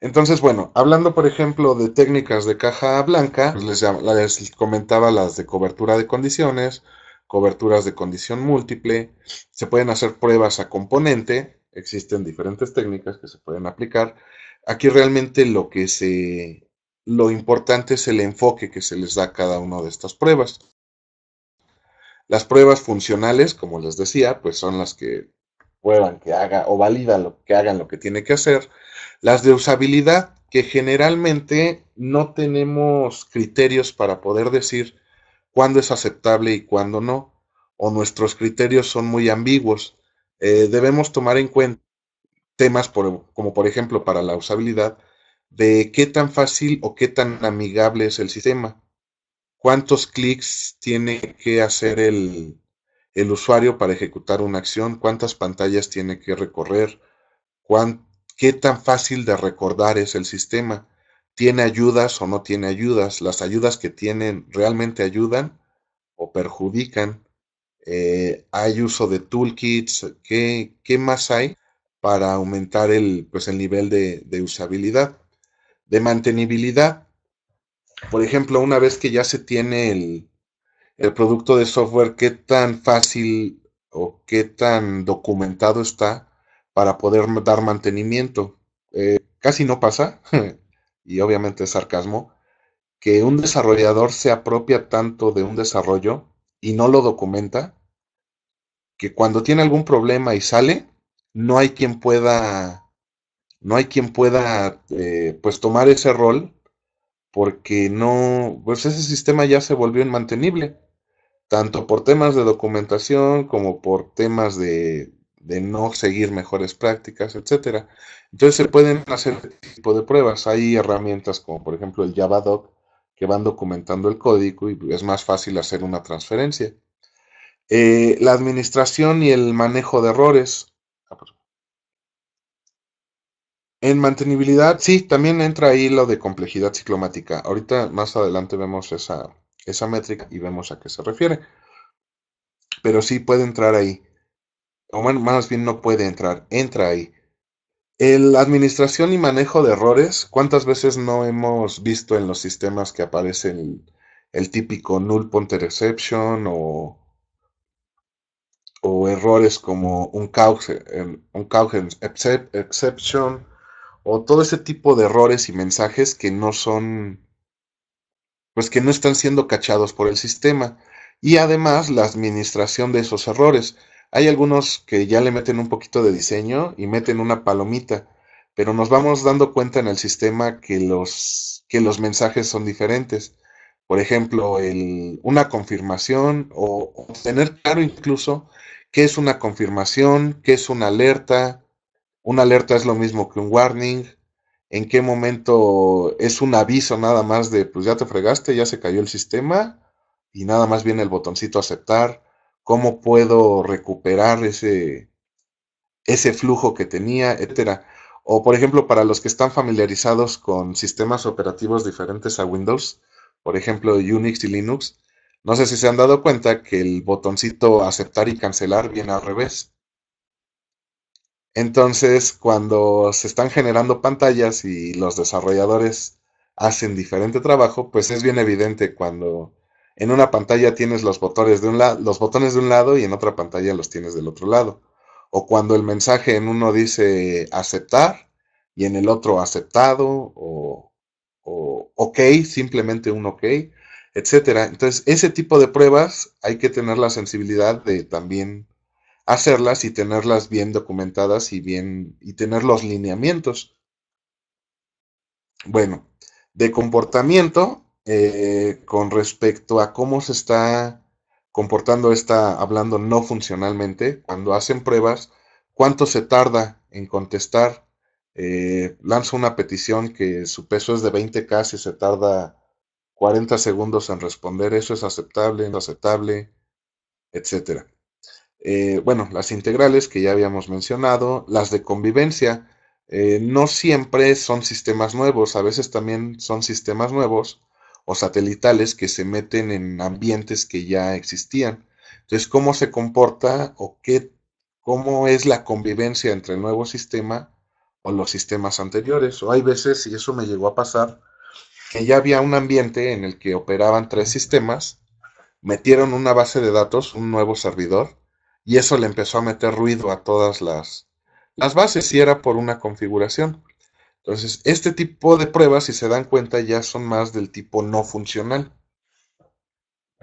Entonces, bueno, hablando por ejemplo de técnicas de caja blanca, pues, les, comentaba las de cobertura de condiciones, coberturas de condición múltiple, se pueden hacer pruebas a componente, existen diferentes técnicas que se pueden aplicar Aquí realmente lo que se, lo importante es el enfoque que se les da a cada una de estas pruebas. Las pruebas funcionales, como les decía, pues son las que prueban que haga o validan lo que hagan lo que tiene que hacer. Las de usabilidad, que generalmente no tenemos criterios para poder decir cuándo es aceptable y cuándo no, o nuestros criterios son muy ambiguos. Eh, debemos tomar en cuenta temas como por ejemplo para la usabilidad, de qué tan fácil o qué tan amigable es el sistema, cuántos clics tiene que hacer el, usuario para ejecutar una acción, cuántas pantallas tiene que recorrer, qué tan fácil de recordar es el sistema, tiene ayudas o no tiene ayudas, las ayudas que tienen realmente ayudan o perjudican, eh, hay uso de toolkits, qué más hay? para aumentar el, pues, el nivel de, usabilidad. De mantenibilidad, por ejemplo, una vez que ya se tiene el, producto de software, qué tan fácil o qué tan documentado está para poder dar mantenimiento. Eh, casi no pasa, [LAUGHS] y obviamente es sarcasmo, que un desarrollador se apropia tanto de un desarrollo y no lo documenta, que cuando tiene algún problema y sale, no hay quien pueda, no hay quien pueda, eh, pues, tomar ese rol, porque no, pues ese sistema ya se volvió inmantenible, tanto por temas de documentación como por temas de, no seguir mejores prácticas, etcétera. Entonces se pueden hacer este tipo de pruebas. Hay herramientas como por ejemplo el JavaDoc que van documentando el código y es más fácil hacer una transferencia. Eh, la administración y el manejo de errores. En mantenibilidad, sí, también entra ahí lo de complejidad ciclomática. Ahorita más adelante vemos esa, esa métrica y vemos a qué se refiere. Pero sí puede entrar ahí. O más bien no puede entrar, entra ahí. La administración y manejo de errores, ¿cuántas veces no hemos visto en los sistemas que aparece el, típico null pointer exception o, o errores como un caugen un exception o todo ese tipo de errores y mensajes que no son, pues que no están siendo cachados por el sistema. Y además la administración de esos errores. Hay algunos que ya le meten un poquito de diseño y meten una palomita, pero nos vamos dando cuenta en el sistema que los, que los mensajes son diferentes. Por ejemplo, el, una confirmación o, o tener claro incluso qué es una confirmación, qué es una alerta, una alerta es lo mismo que un warning, en qué momento es un aviso nada más de, pues ya te fregaste, ya se cayó el sistema y nada más viene el botoncito aceptar, cómo puedo recuperar ese, ese flujo que tenía, etcétera. O por ejemplo, para los que están familiarizados con sistemas operativos diferentes a Windows, por ejemplo Unix y Linux, no sé si se han dado cuenta que el botoncito aceptar y cancelar viene al revés. Entonces, cuando se están generando pantallas y los desarrolladores hacen diferente trabajo, pues es bien evidente cuando en una pantalla tienes los botones de un, los botones de un lado y en otra pantalla los tienes del otro lado. O cuando el mensaje en uno dice aceptar y en el otro aceptado o, o ok, simplemente un ok, etcétera. Entonces, ese tipo de pruebas hay que tener la sensibilidad de también hacerlas y tenerlas bien documentadas y bien y tener los lineamientos. Bueno, de comportamiento eh, con respecto a cómo se está comportando está hablando no funcionalmente, cuando hacen pruebas, cuánto se tarda en contestar. Eh, lanzo una petición que su peso es de 20K y se tarda 40 segundos en responder, eso es aceptable, no aceptable, etcétera. Eh, bueno, las integrales que ya habíamos mencionado, las de convivencia, eh, no siempre son sistemas nuevos, a veces también son sistemas nuevos o satelitales que se meten en ambientes que ya existían. Entonces, ¿cómo se comporta o qué, cómo es la convivencia entre el nuevo sistema o los sistemas anteriores? O hay veces, y eso me llegó a pasar, que ya había un ambiente en el que operaban tres sistemas, metieron una base de datos, un nuevo servidor, y eso le empezó a meter ruido a todas las, las bases si era por una configuración. Entonces, este tipo de pruebas, si se dan cuenta, ya son más del tipo no funcional,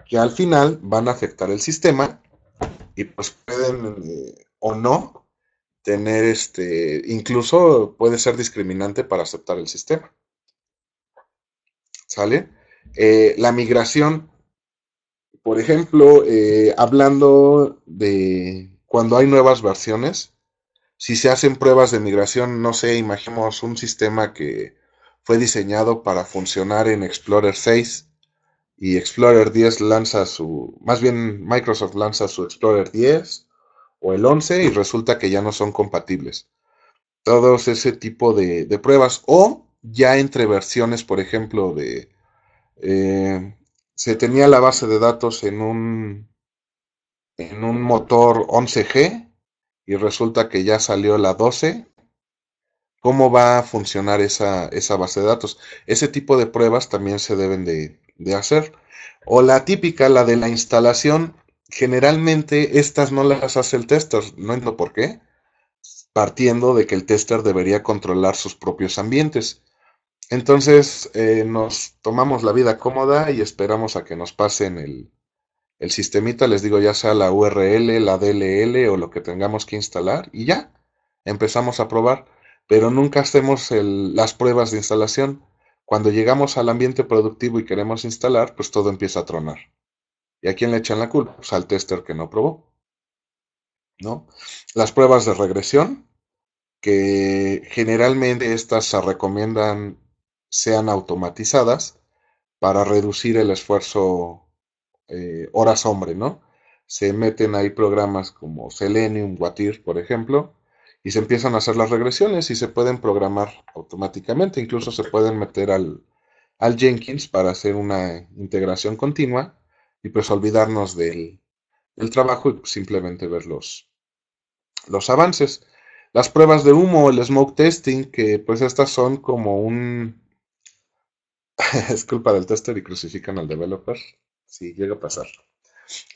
que al final van a afectar el sistema y pues pueden eh, o no tener este, incluso puede ser discriminante para aceptar el sistema. ¿Sale? Eh, la migración por ejemplo, eh, hablando de cuando hay nuevas versiones, si se hacen pruebas de migración, no sé, imaginemos un sistema que fue diseñado para funcionar en Explorer 6 y Explorer 10 lanza su, más bien Microsoft lanza su Explorer 10 o el 11 y resulta que ya no son compatibles. Todos ese tipo de, pruebas o ya entre versiones, por ejemplo, de eh, se tenía la base de datos en un, en un motor 11G y resulta que ya salió la 12. ¿Cómo va a funcionar esa, esa base de datos? Ese tipo de pruebas también se deben de, de hacer. O la típica, la de la instalación, generalmente estas no las hace el tester, no entiendo por qué, partiendo de que el tester debería controlar sus propios ambientes. Entonces eh, nos tomamos la vida cómoda y esperamos a que nos pasen el, el sistemita, les digo ya sea la URL, la DLL o lo que tengamos que instalar y ya empezamos a probar, pero nunca hacemos las pruebas de instalación. Cuando llegamos al ambiente productivo y queremos instalar, pues todo empieza a tronar. ¿Y a quién le echan la culpa? Pues al tester que no probó. ¿No? Las pruebas de regresión, que generalmente estas se recomiendan sean automatizadas para reducir el esfuerzo eh, horas hombre, ¿no? Se meten ahí programas como Selenium, Watir, por ejemplo, y se empiezan a hacer las regresiones y se pueden programar automáticamente, incluso se pueden meter al, Jenkins para hacer una integración continua y pues olvidarnos del, trabajo y pues, simplemente ver los avances. Las pruebas de humo, el smoke testing, que pues estas son como un, [LAUGHS] es culpa del tester y crucifican al developer. Sí, llega a pasar.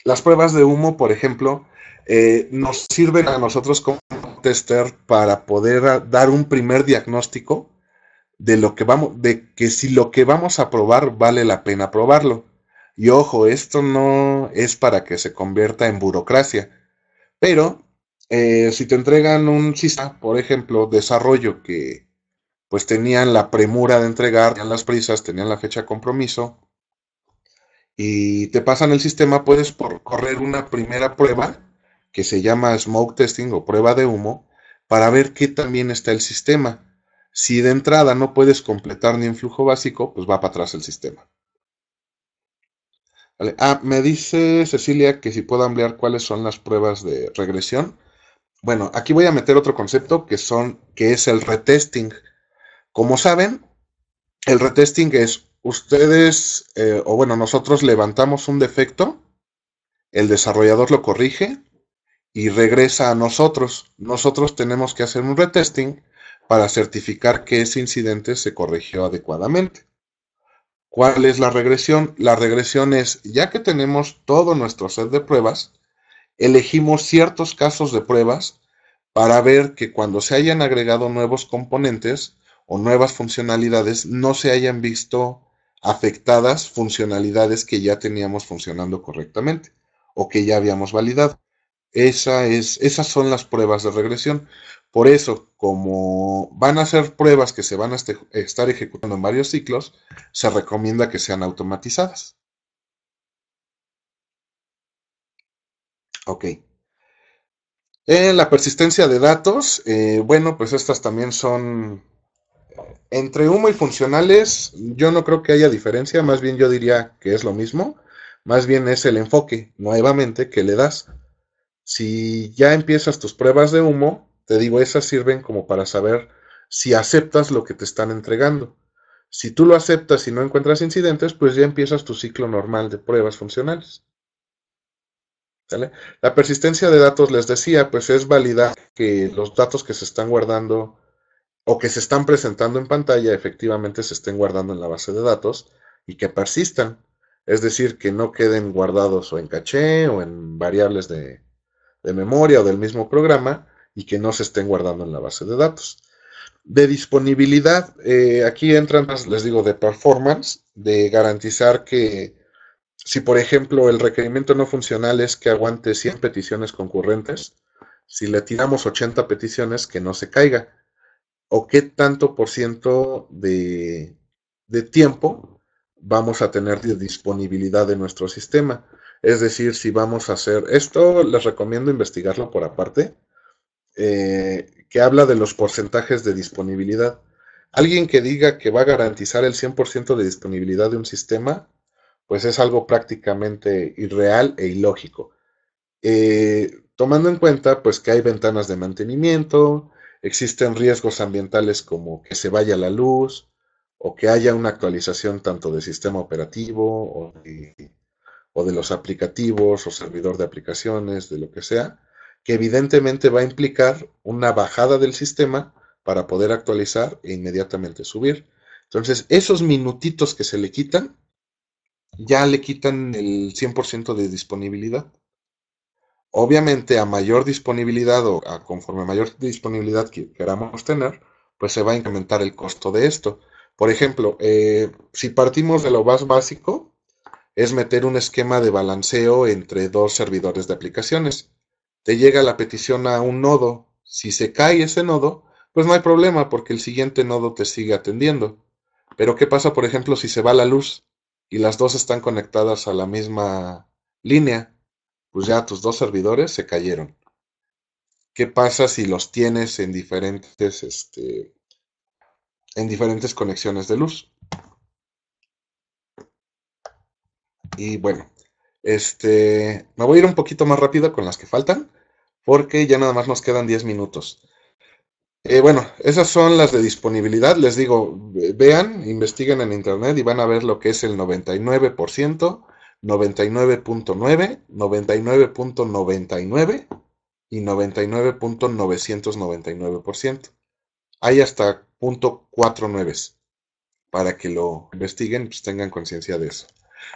Las pruebas de humo, por ejemplo, eh, nos sirven a nosotros como tester para poder dar un primer diagnóstico de lo que vamos, de que si lo que vamos a probar vale la pena probarlo. Y ojo, esto no es para que se convierta en burocracia, pero eh, si te entregan un sistema, por ejemplo, desarrollo que pues tenían la premura de entregar, tenían las prisas, tenían la fecha de compromiso y te pasan el sistema, puedes por correr una primera prueba que se llama smoke testing o prueba de humo para ver qué también está el sistema. Si de entrada no puedes completar ni un flujo básico, pues va para atrás el sistema. Ah, me dice Cecilia que si puedo ampliar cuáles son las pruebas de regresión. Bueno, aquí voy a meter otro concepto que son que es el retesting. Como saben, el retesting es ustedes, eh, o bueno, nosotros levantamos un defecto, el desarrollador lo corrige y regresa a nosotros. Nosotros tenemos que hacer un retesting para certificar que ese incidente se corrigió adecuadamente. ¿Cuál es la regresión? La regresión es, ya que tenemos todo nuestro set de pruebas, elegimos ciertos casos de pruebas para ver que cuando se hayan agregado nuevos componentes, o nuevas funcionalidades no se hayan visto afectadas funcionalidades que ya teníamos funcionando correctamente o que ya habíamos validado. Esa es, esas son las pruebas de regresión. Por eso, como van a ser pruebas que se van a este, estar ejecutando en varios ciclos, se recomienda que sean automatizadas. Ok. Eh, la persistencia de datos, eh, bueno, pues estas también son entre humo y funcionales, yo no creo que haya diferencia, más bien yo diría que es lo mismo, más bien es el enfoque, nuevamente, que le das. Si ya empiezas tus pruebas de humo, te digo, esas sirven como para saber si aceptas lo que te están entregando. Si tú lo aceptas y no encuentras incidentes, pues ya empiezas tu ciclo normal de pruebas funcionales. La persistencia de datos, les decía, pues es válida que los datos que se están guardando o que se están presentando en pantalla efectivamente se estén guardando en la base de datos y que persistan. Es decir, que no queden guardados o en caché o en variables de, memoria o del mismo programa y que no se estén guardando en la base de datos. De disponibilidad, eh, aquí entran les digo, de performance, de garantizar que si, por ejemplo, el requerimiento no funcional es que aguante 100 peticiones concurrentes, si le tiramos 80 peticiones, que no se caiga o qué tanto por ciento de, tiempo vamos a tener de disponibilidad de nuestro sistema. Es decir, si vamos a hacer esto, les recomiendo investigarlo por aparte, eh, que habla de los porcentajes de disponibilidad. Alguien que diga que va a garantizar el 100% de disponibilidad de un sistema, pues es algo prácticamente irreal e ilógico. Eh, tomando en cuenta, pues que hay ventanas de mantenimiento, existen riesgos ambientales como que se vaya la luz o que haya una actualización tanto del sistema operativo o de, o de los aplicativos o servidor de aplicaciones, de lo que sea, que evidentemente va a implicar una bajada del sistema para poder actualizar e inmediatamente subir. Entonces, esos minutitos que se le quitan, ya le quitan el 100% de disponibilidad. Obviamente, a mayor disponibilidad o a conforme mayor disponibilidad queramos tener, pues se va a incrementar el costo de esto. Por ejemplo, eh, si partimos de lo más básico, es meter un esquema de balanceo entre dos servidores de aplicaciones. Te llega la petición a un nodo, si se cae ese nodo, pues no hay problema porque el siguiente nodo te sigue atendiendo. Pero ¿qué pasa, por ejemplo, si se va la luz y las dos están conectadas a la misma línea? pues ya tus dos servidores se cayeron. ¿Qué pasa si los tienes en diferentes, este, en diferentes conexiones de luz? Y bueno, este, me voy a ir un poquito más rápido con las que faltan, porque ya nada más nos quedan 10 minutos. Eh, bueno, esas son las de disponibilidad. Les digo, vean, investiguen en internet y van a ver lo que es el 99%, 99.9, 99.99 y 99.999%. Hay hasta punto para que lo investiguen, pues tengan conciencia de eso.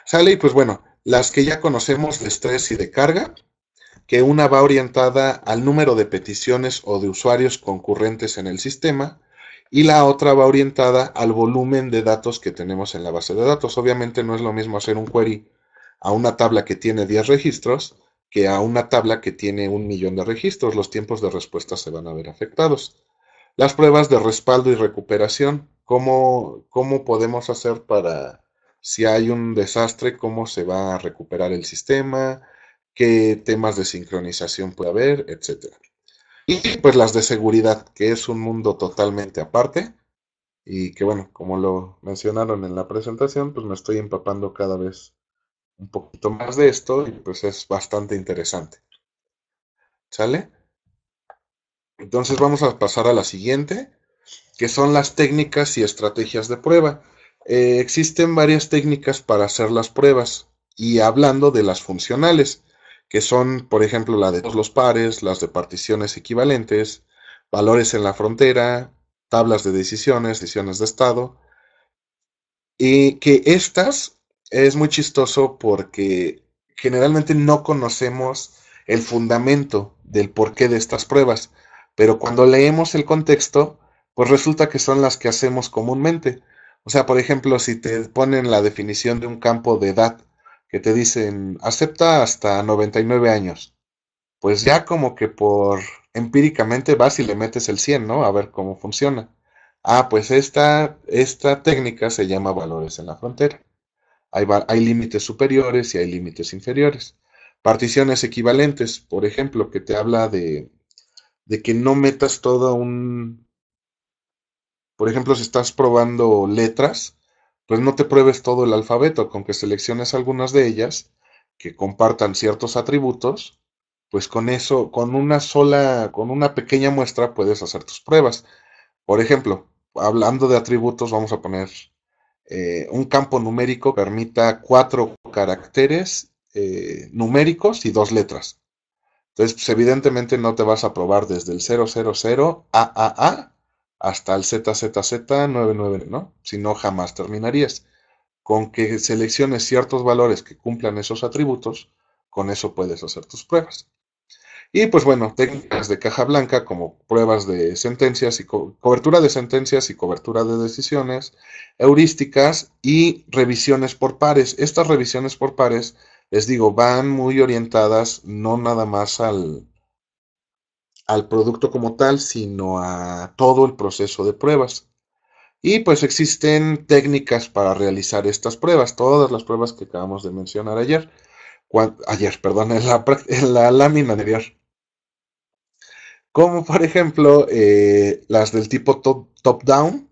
Sale y pues bueno, las que ya conocemos de estrés y de carga, que una va orientada al número de peticiones o de usuarios concurrentes en el sistema y la otra va orientada al volumen de datos que tenemos en la base de datos. Obviamente no es lo mismo hacer un query a una tabla que tiene 10 registros que a una tabla que tiene un millón de registros. Los tiempos de respuesta se van a ver afectados. Las pruebas de respaldo y recuperación. ¿Cómo, cómo podemos hacer para, si hay un desastre, cómo se va a recuperar el sistema? ¿Qué temas de sincronización puede haber? Etcétera. Y pues las de seguridad, que es un mundo totalmente aparte y que bueno, como lo mencionaron en la presentación, pues me estoy empapando cada vez un poquito más de esto y pues es bastante interesante. ¿Sale? Entonces vamos a pasar a la siguiente, que son las técnicas y estrategias de prueba. Eh, existen varias técnicas para hacer las pruebas y hablando de las funcionales, que son, por ejemplo, la de todos los pares, las de particiones equivalentes, valores en la frontera, tablas de decisiones, decisiones de estado, y que estas es muy chistoso porque generalmente no conocemos el fundamento del porqué de estas pruebas, pero cuando leemos el contexto, pues resulta que son las que hacemos comúnmente. O sea, por ejemplo, si te ponen la definición de un campo de edad, que te dicen, acepta hasta 99 años, pues ya como que por empíricamente vas y le metes el 100, ¿no? A ver cómo funciona. Ah, pues esta, esta técnica se llama valores en la frontera. Hay, límites superiores y hay límites inferiores. Particiones equivalentes, por ejemplo, que te habla de, de que no metas todo un... Por ejemplo, si estás probando letras, pues no te pruebes todo el alfabeto, con que selecciones algunas de ellas que compartan ciertos atributos, pues con eso, con una sola, con una pequeña muestra puedes hacer tus pruebas. Por ejemplo, hablando de atributos, vamos a poner eh, un campo numérico permita cuatro caracteres eh, numéricos y dos letras. Entonces, pues, evidentemente no te vas a probar desde el 000 AAA hasta el zzz 99 ¿no? Si no, jamás terminarías. Con que selecciones ciertos valores que cumplan esos atributos, con eso puedes hacer tus pruebas. Y pues bueno, técnicas de caja blanca como pruebas de sentencias y cobertura de sentencias y cobertura de decisiones, heurísticas y revisiones por pares. Estas revisiones por pares, les digo, van muy orientadas no nada más al, al producto como tal, sino a todo el proceso de pruebas. Y pues existen técnicas para realizar estas pruebas, todas las pruebas que acabamos de mencionar ayer. ayer, perdón, en la, en la lámina como por ejemplo eh, las del tipo top-down,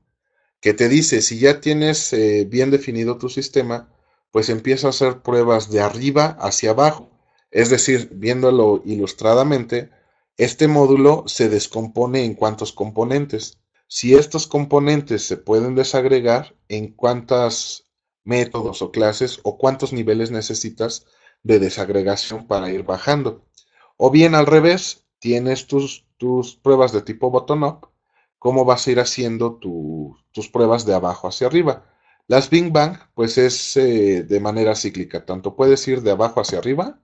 que te dice, si ya tienes eh, bien definido tu sistema, pues empieza a hacer pruebas de arriba hacia abajo. Es decir, viéndolo ilustradamente, este módulo se descompone en cuántos componentes. Si estos componentes se pueden desagregar, en cuántos métodos o clases o cuántos niveles necesitas de desagregación para ir bajando. O bien al revés, tienes tus, tus pruebas de tipo bottom-up, cómo vas a ir haciendo tus pruebas de abajo hacia arriba. Las Bing Bang, pues es eh, de manera cíclica, tanto puedes ir de abajo hacia arriba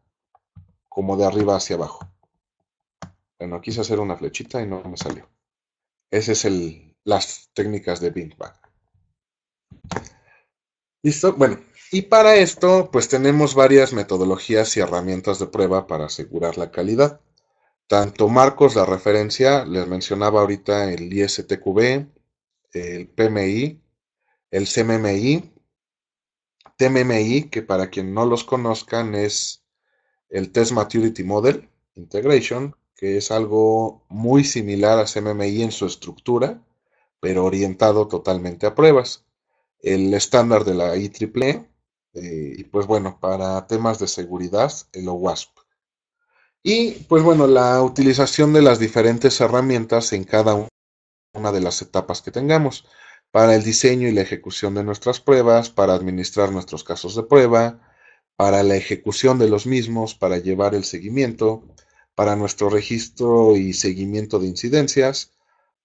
como de arriba hacia abajo. Bueno, quise hacer una flechita y no me salió. Esas son las técnicas de Bing Bang. ¿Listo? Bueno, y para esto, pues tenemos varias metodologías y herramientas de prueba para asegurar la calidad. Tanto Marcos, la referencia, les mencionaba ahorita el ISTQB, el PMI, el CMMI, TMMI, que para quien no los conozcan es el Test Maturity Model Integration, que es algo muy similar a CMMI en su estructura, pero orientado totalmente a pruebas. El estándar de la IEEE, e, eh, y pues bueno, para temas de seguridad, el OWASP. Y pues bueno, la utilización de las diferentes herramientas en cada una de las etapas que tengamos, para el diseño y la ejecución de nuestras pruebas, para administrar nuestros casos de prueba, para la ejecución de los mismos, para llevar el seguimiento, para nuestro registro y seguimiento de incidencias,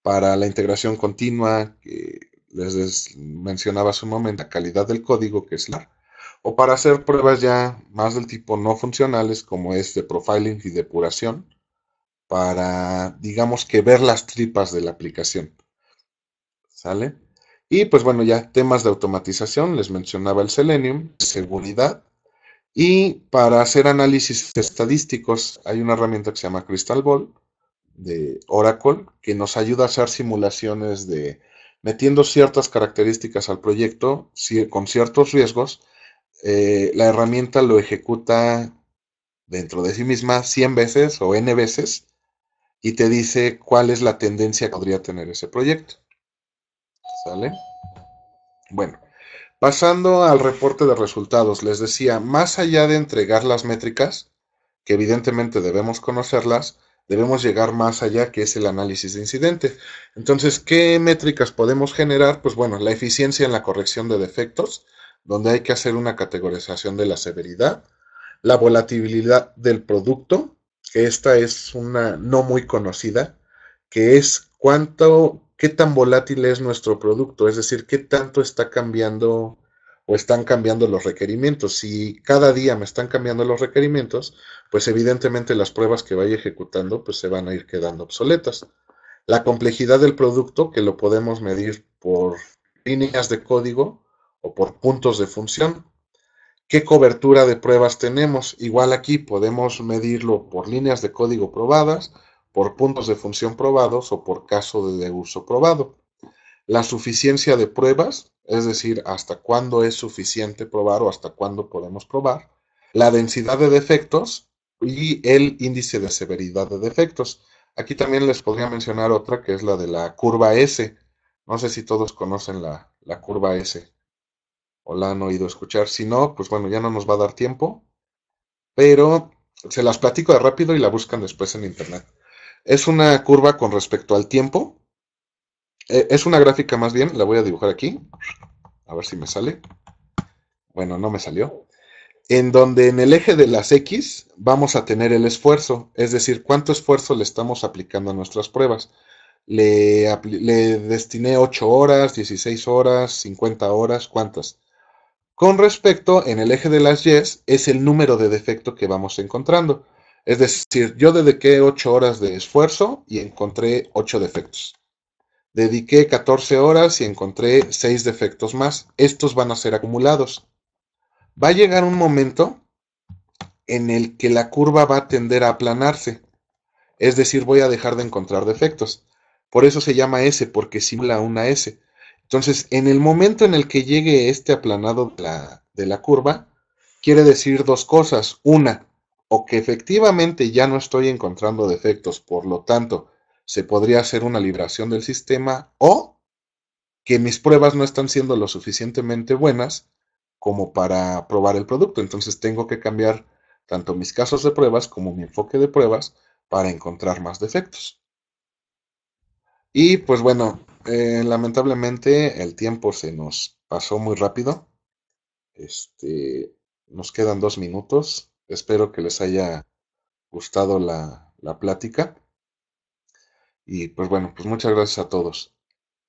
para la integración continua, que les mencionaba hace un momento, la calidad del código, que es la o para hacer pruebas ya más del tipo no funcionales, como es de profiling y depuración, para, digamos que, ver las tripas de la aplicación. ¿Sale? Y pues bueno, ya temas de automatización, les mencionaba el Selenium, seguridad, y para hacer análisis estadísticos hay una herramienta que se llama Crystal Ball de Oracle, que nos ayuda a hacer simulaciones de metiendo ciertas características al proyecto con ciertos riesgos eh, la herramienta lo ejecuta dentro de sí misma 100 veces o n veces y te dice cuál es la tendencia que podría tener ese proyecto. ¿Sale? Bueno, pasando al reporte de resultados, les decía, más allá de entregar las métricas, que evidentemente debemos conocerlas, debemos llegar más allá, que es el análisis de incidente. Entonces, ¿qué métricas podemos generar? Pues bueno, la eficiencia en la corrección de defectos, donde hay que hacer una categorización de la severidad, la volatilidad del producto, que esta es una no muy conocida, que es cuánto, qué tan volátil es nuestro producto, es decir, qué tanto está cambiando o están cambiando los requerimientos. Si cada día me están cambiando los requerimientos, pues evidentemente las pruebas que vaya ejecutando pues se van a ir quedando obsoletas. La complejidad del producto, que lo podemos medir por líneas de código, o por puntos de función. ¿Qué cobertura de pruebas tenemos? Igual aquí podemos medirlo por líneas de código probadas, por puntos de función probados o por caso de uso probado. La suficiencia de pruebas, es decir, hasta cuándo es suficiente probar o hasta cuándo podemos probar. La densidad de defectos y el índice de severidad de defectos. Aquí también les podría mencionar otra que es la de la curva S. No sé si todos conocen la, la curva S o la han oído escuchar. Si no, pues bueno, ya no nos va a dar tiempo, pero se las platico de rápido y la buscan después en internet. Es una curva con respecto al tiempo. Eh, es una gráfica más bien, la voy a dibujar aquí, a ver si me sale. Bueno, no me salió. En donde en el eje de las X vamos a tener el esfuerzo, es decir, cuánto esfuerzo le estamos aplicando a nuestras pruebas. Le, le destiné 8 horas, 16 horas, 50 horas, ¿cuántas? Con respecto, en el eje de las yes es el número de defecto que vamos encontrando. Es decir, yo dediqué 8 horas de esfuerzo y encontré 8 defectos. Dediqué 14 horas y encontré 6 defectos más. Estos van a ser acumulados. Va a llegar un momento en el que la curva va a tender a aplanarse. Es decir, voy a dejar de encontrar defectos. Por eso se llama S, porque simula una S. Entonces, en el momento en el que llegue este aplanado de la, curva, quiere decir dos cosas. Una, o que efectivamente ya no estoy encontrando defectos, por lo tanto, se podría hacer una liberación del sistema, o que mis pruebas no están siendo lo suficientemente buenas como para probar el producto. Entonces tengo que cambiar tanto mis casos de pruebas como mi enfoque de pruebas para encontrar más defectos. Y pues bueno, eh, lamentablemente el tiempo se nos pasó muy rápido. Este, nos quedan dos minutos. Espero que les haya gustado la, plática. Y pues bueno, pues muchas gracias a todos.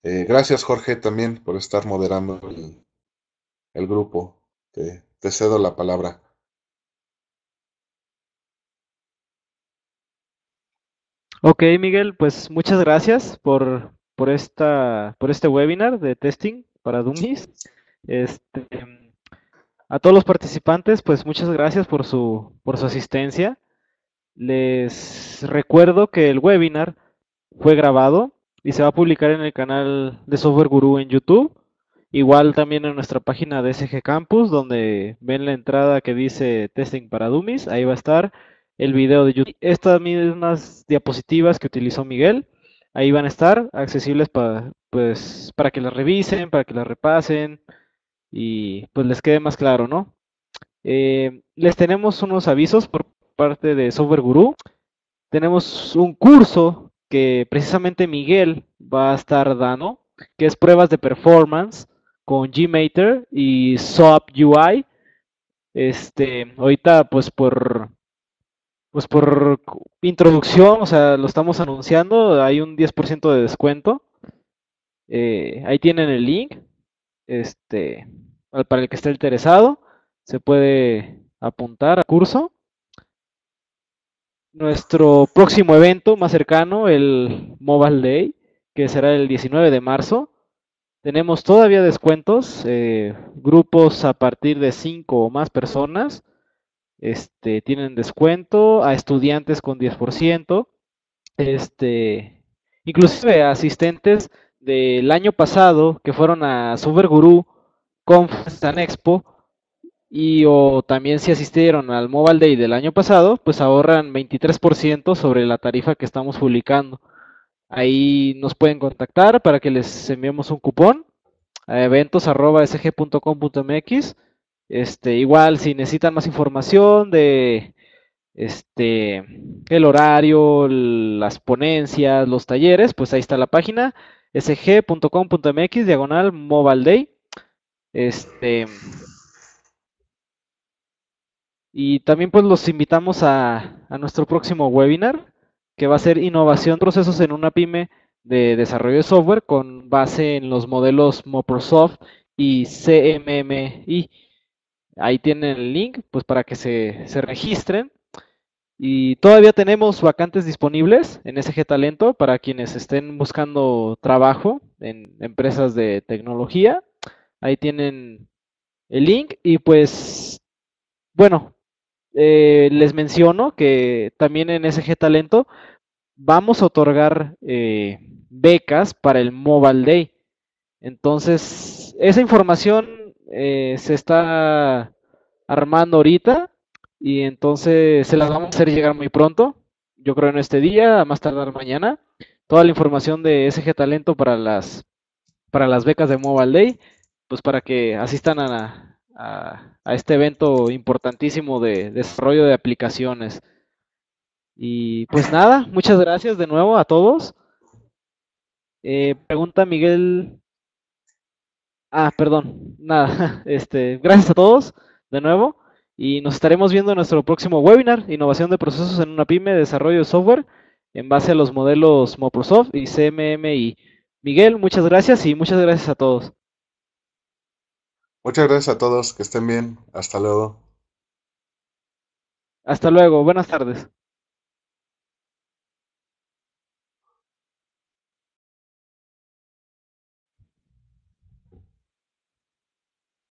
Eh, gracias Jorge también por estar moderando el, grupo. Te, te cedo la palabra. Ok, Miguel, pues muchas gracias por, por, esta, por este webinar de testing para Dummies. Este, a todos los participantes, pues muchas gracias por su, por su asistencia. Les recuerdo que el webinar fue grabado y se va a publicar en el canal de Software Guru en YouTube. Igual también en nuestra página de SG Campus, donde ven la entrada que dice Testing para Dummies. Ahí va a estar el video de YouTube. Estas mismas diapositivas que utilizó Miguel ahí van a estar accesibles para, pues, para que las revisen, para que las repasen y pues les quede más claro, ¿no? Eh, les tenemos unos avisos por parte de Software Guru. Tenemos un curso que precisamente Miguel va a estar dando, que es pruebas de performance con Gmater y SOAP UI. Este, ahorita pues por pues por introducción, o sea, lo estamos anunciando, hay un 10% de descuento. Eh, ahí tienen el link, este, para el que esté interesado, se puede apuntar al curso. Nuestro próximo evento más cercano, el Mobile Day, que será el 19 de marzo. Tenemos todavía descuentos, eh, grupos a partir de 5 o más personas este, tienen descuento, a estudiantes con 10%, este, inclusive a asistentes del año pasado que fueron a SuperGuru, Guru, Conference Expo, y o también si asistieron al Mobile Day del año pasado, pues ahorran 23% sobre la tarifa que estamos publicando. Ahí nos pueden contactar para que les enviemos un cupón a eventos.sg.com.mx este, igual, si necesitan más información de este, el horario, las ponencias, los talleres, pues ahí está la página sg.com.mx diagonal mobile day. Este, y también pues los invitamos a, a nuestro próximo webinar, que va a ser innovación procesos en una pyme de desarrollo de software con base en los modelos MoproSoft y CMMI. Ahí tienen el link pues para que se, registren. Y todavía tenemos vacantes disponibles en SG Talento para quienes estén buscando trabajo en empresas de tecnología. Ahí tienen el link y pues, bueno, eh, les menciono que también en SG Talento vamos a otorgar eh, becas para el Mobile Day. Entonces, esa información eh, se está armando ahorita y entonces se las vamos a hacer llegar muy pronto, yo creo en este día, a más tardar mañana, toda la información de SG Talento para las, para las becas de Mobile Day, pues para que asistan a, este evento importantísimo de desarrollo de aplicaciones. Y pues nada, muchas gracias de nuevo a todos. Eh, pregunta Miguel Ah, perdón, nada. [LAUGHS] Este, gracias a todos de nuevo y nos estaremos viendo en nuestro próximo webinar, Innovación de Procesos en una Pyme, Desarrollo de Software, en base a los modelos MoproSoft y CMMI. Miguel, muchas gracias y muchas gracias a todos. Muchas gracias a todos, que estén bien, hasta luego. Hasta luego, buenas tardes.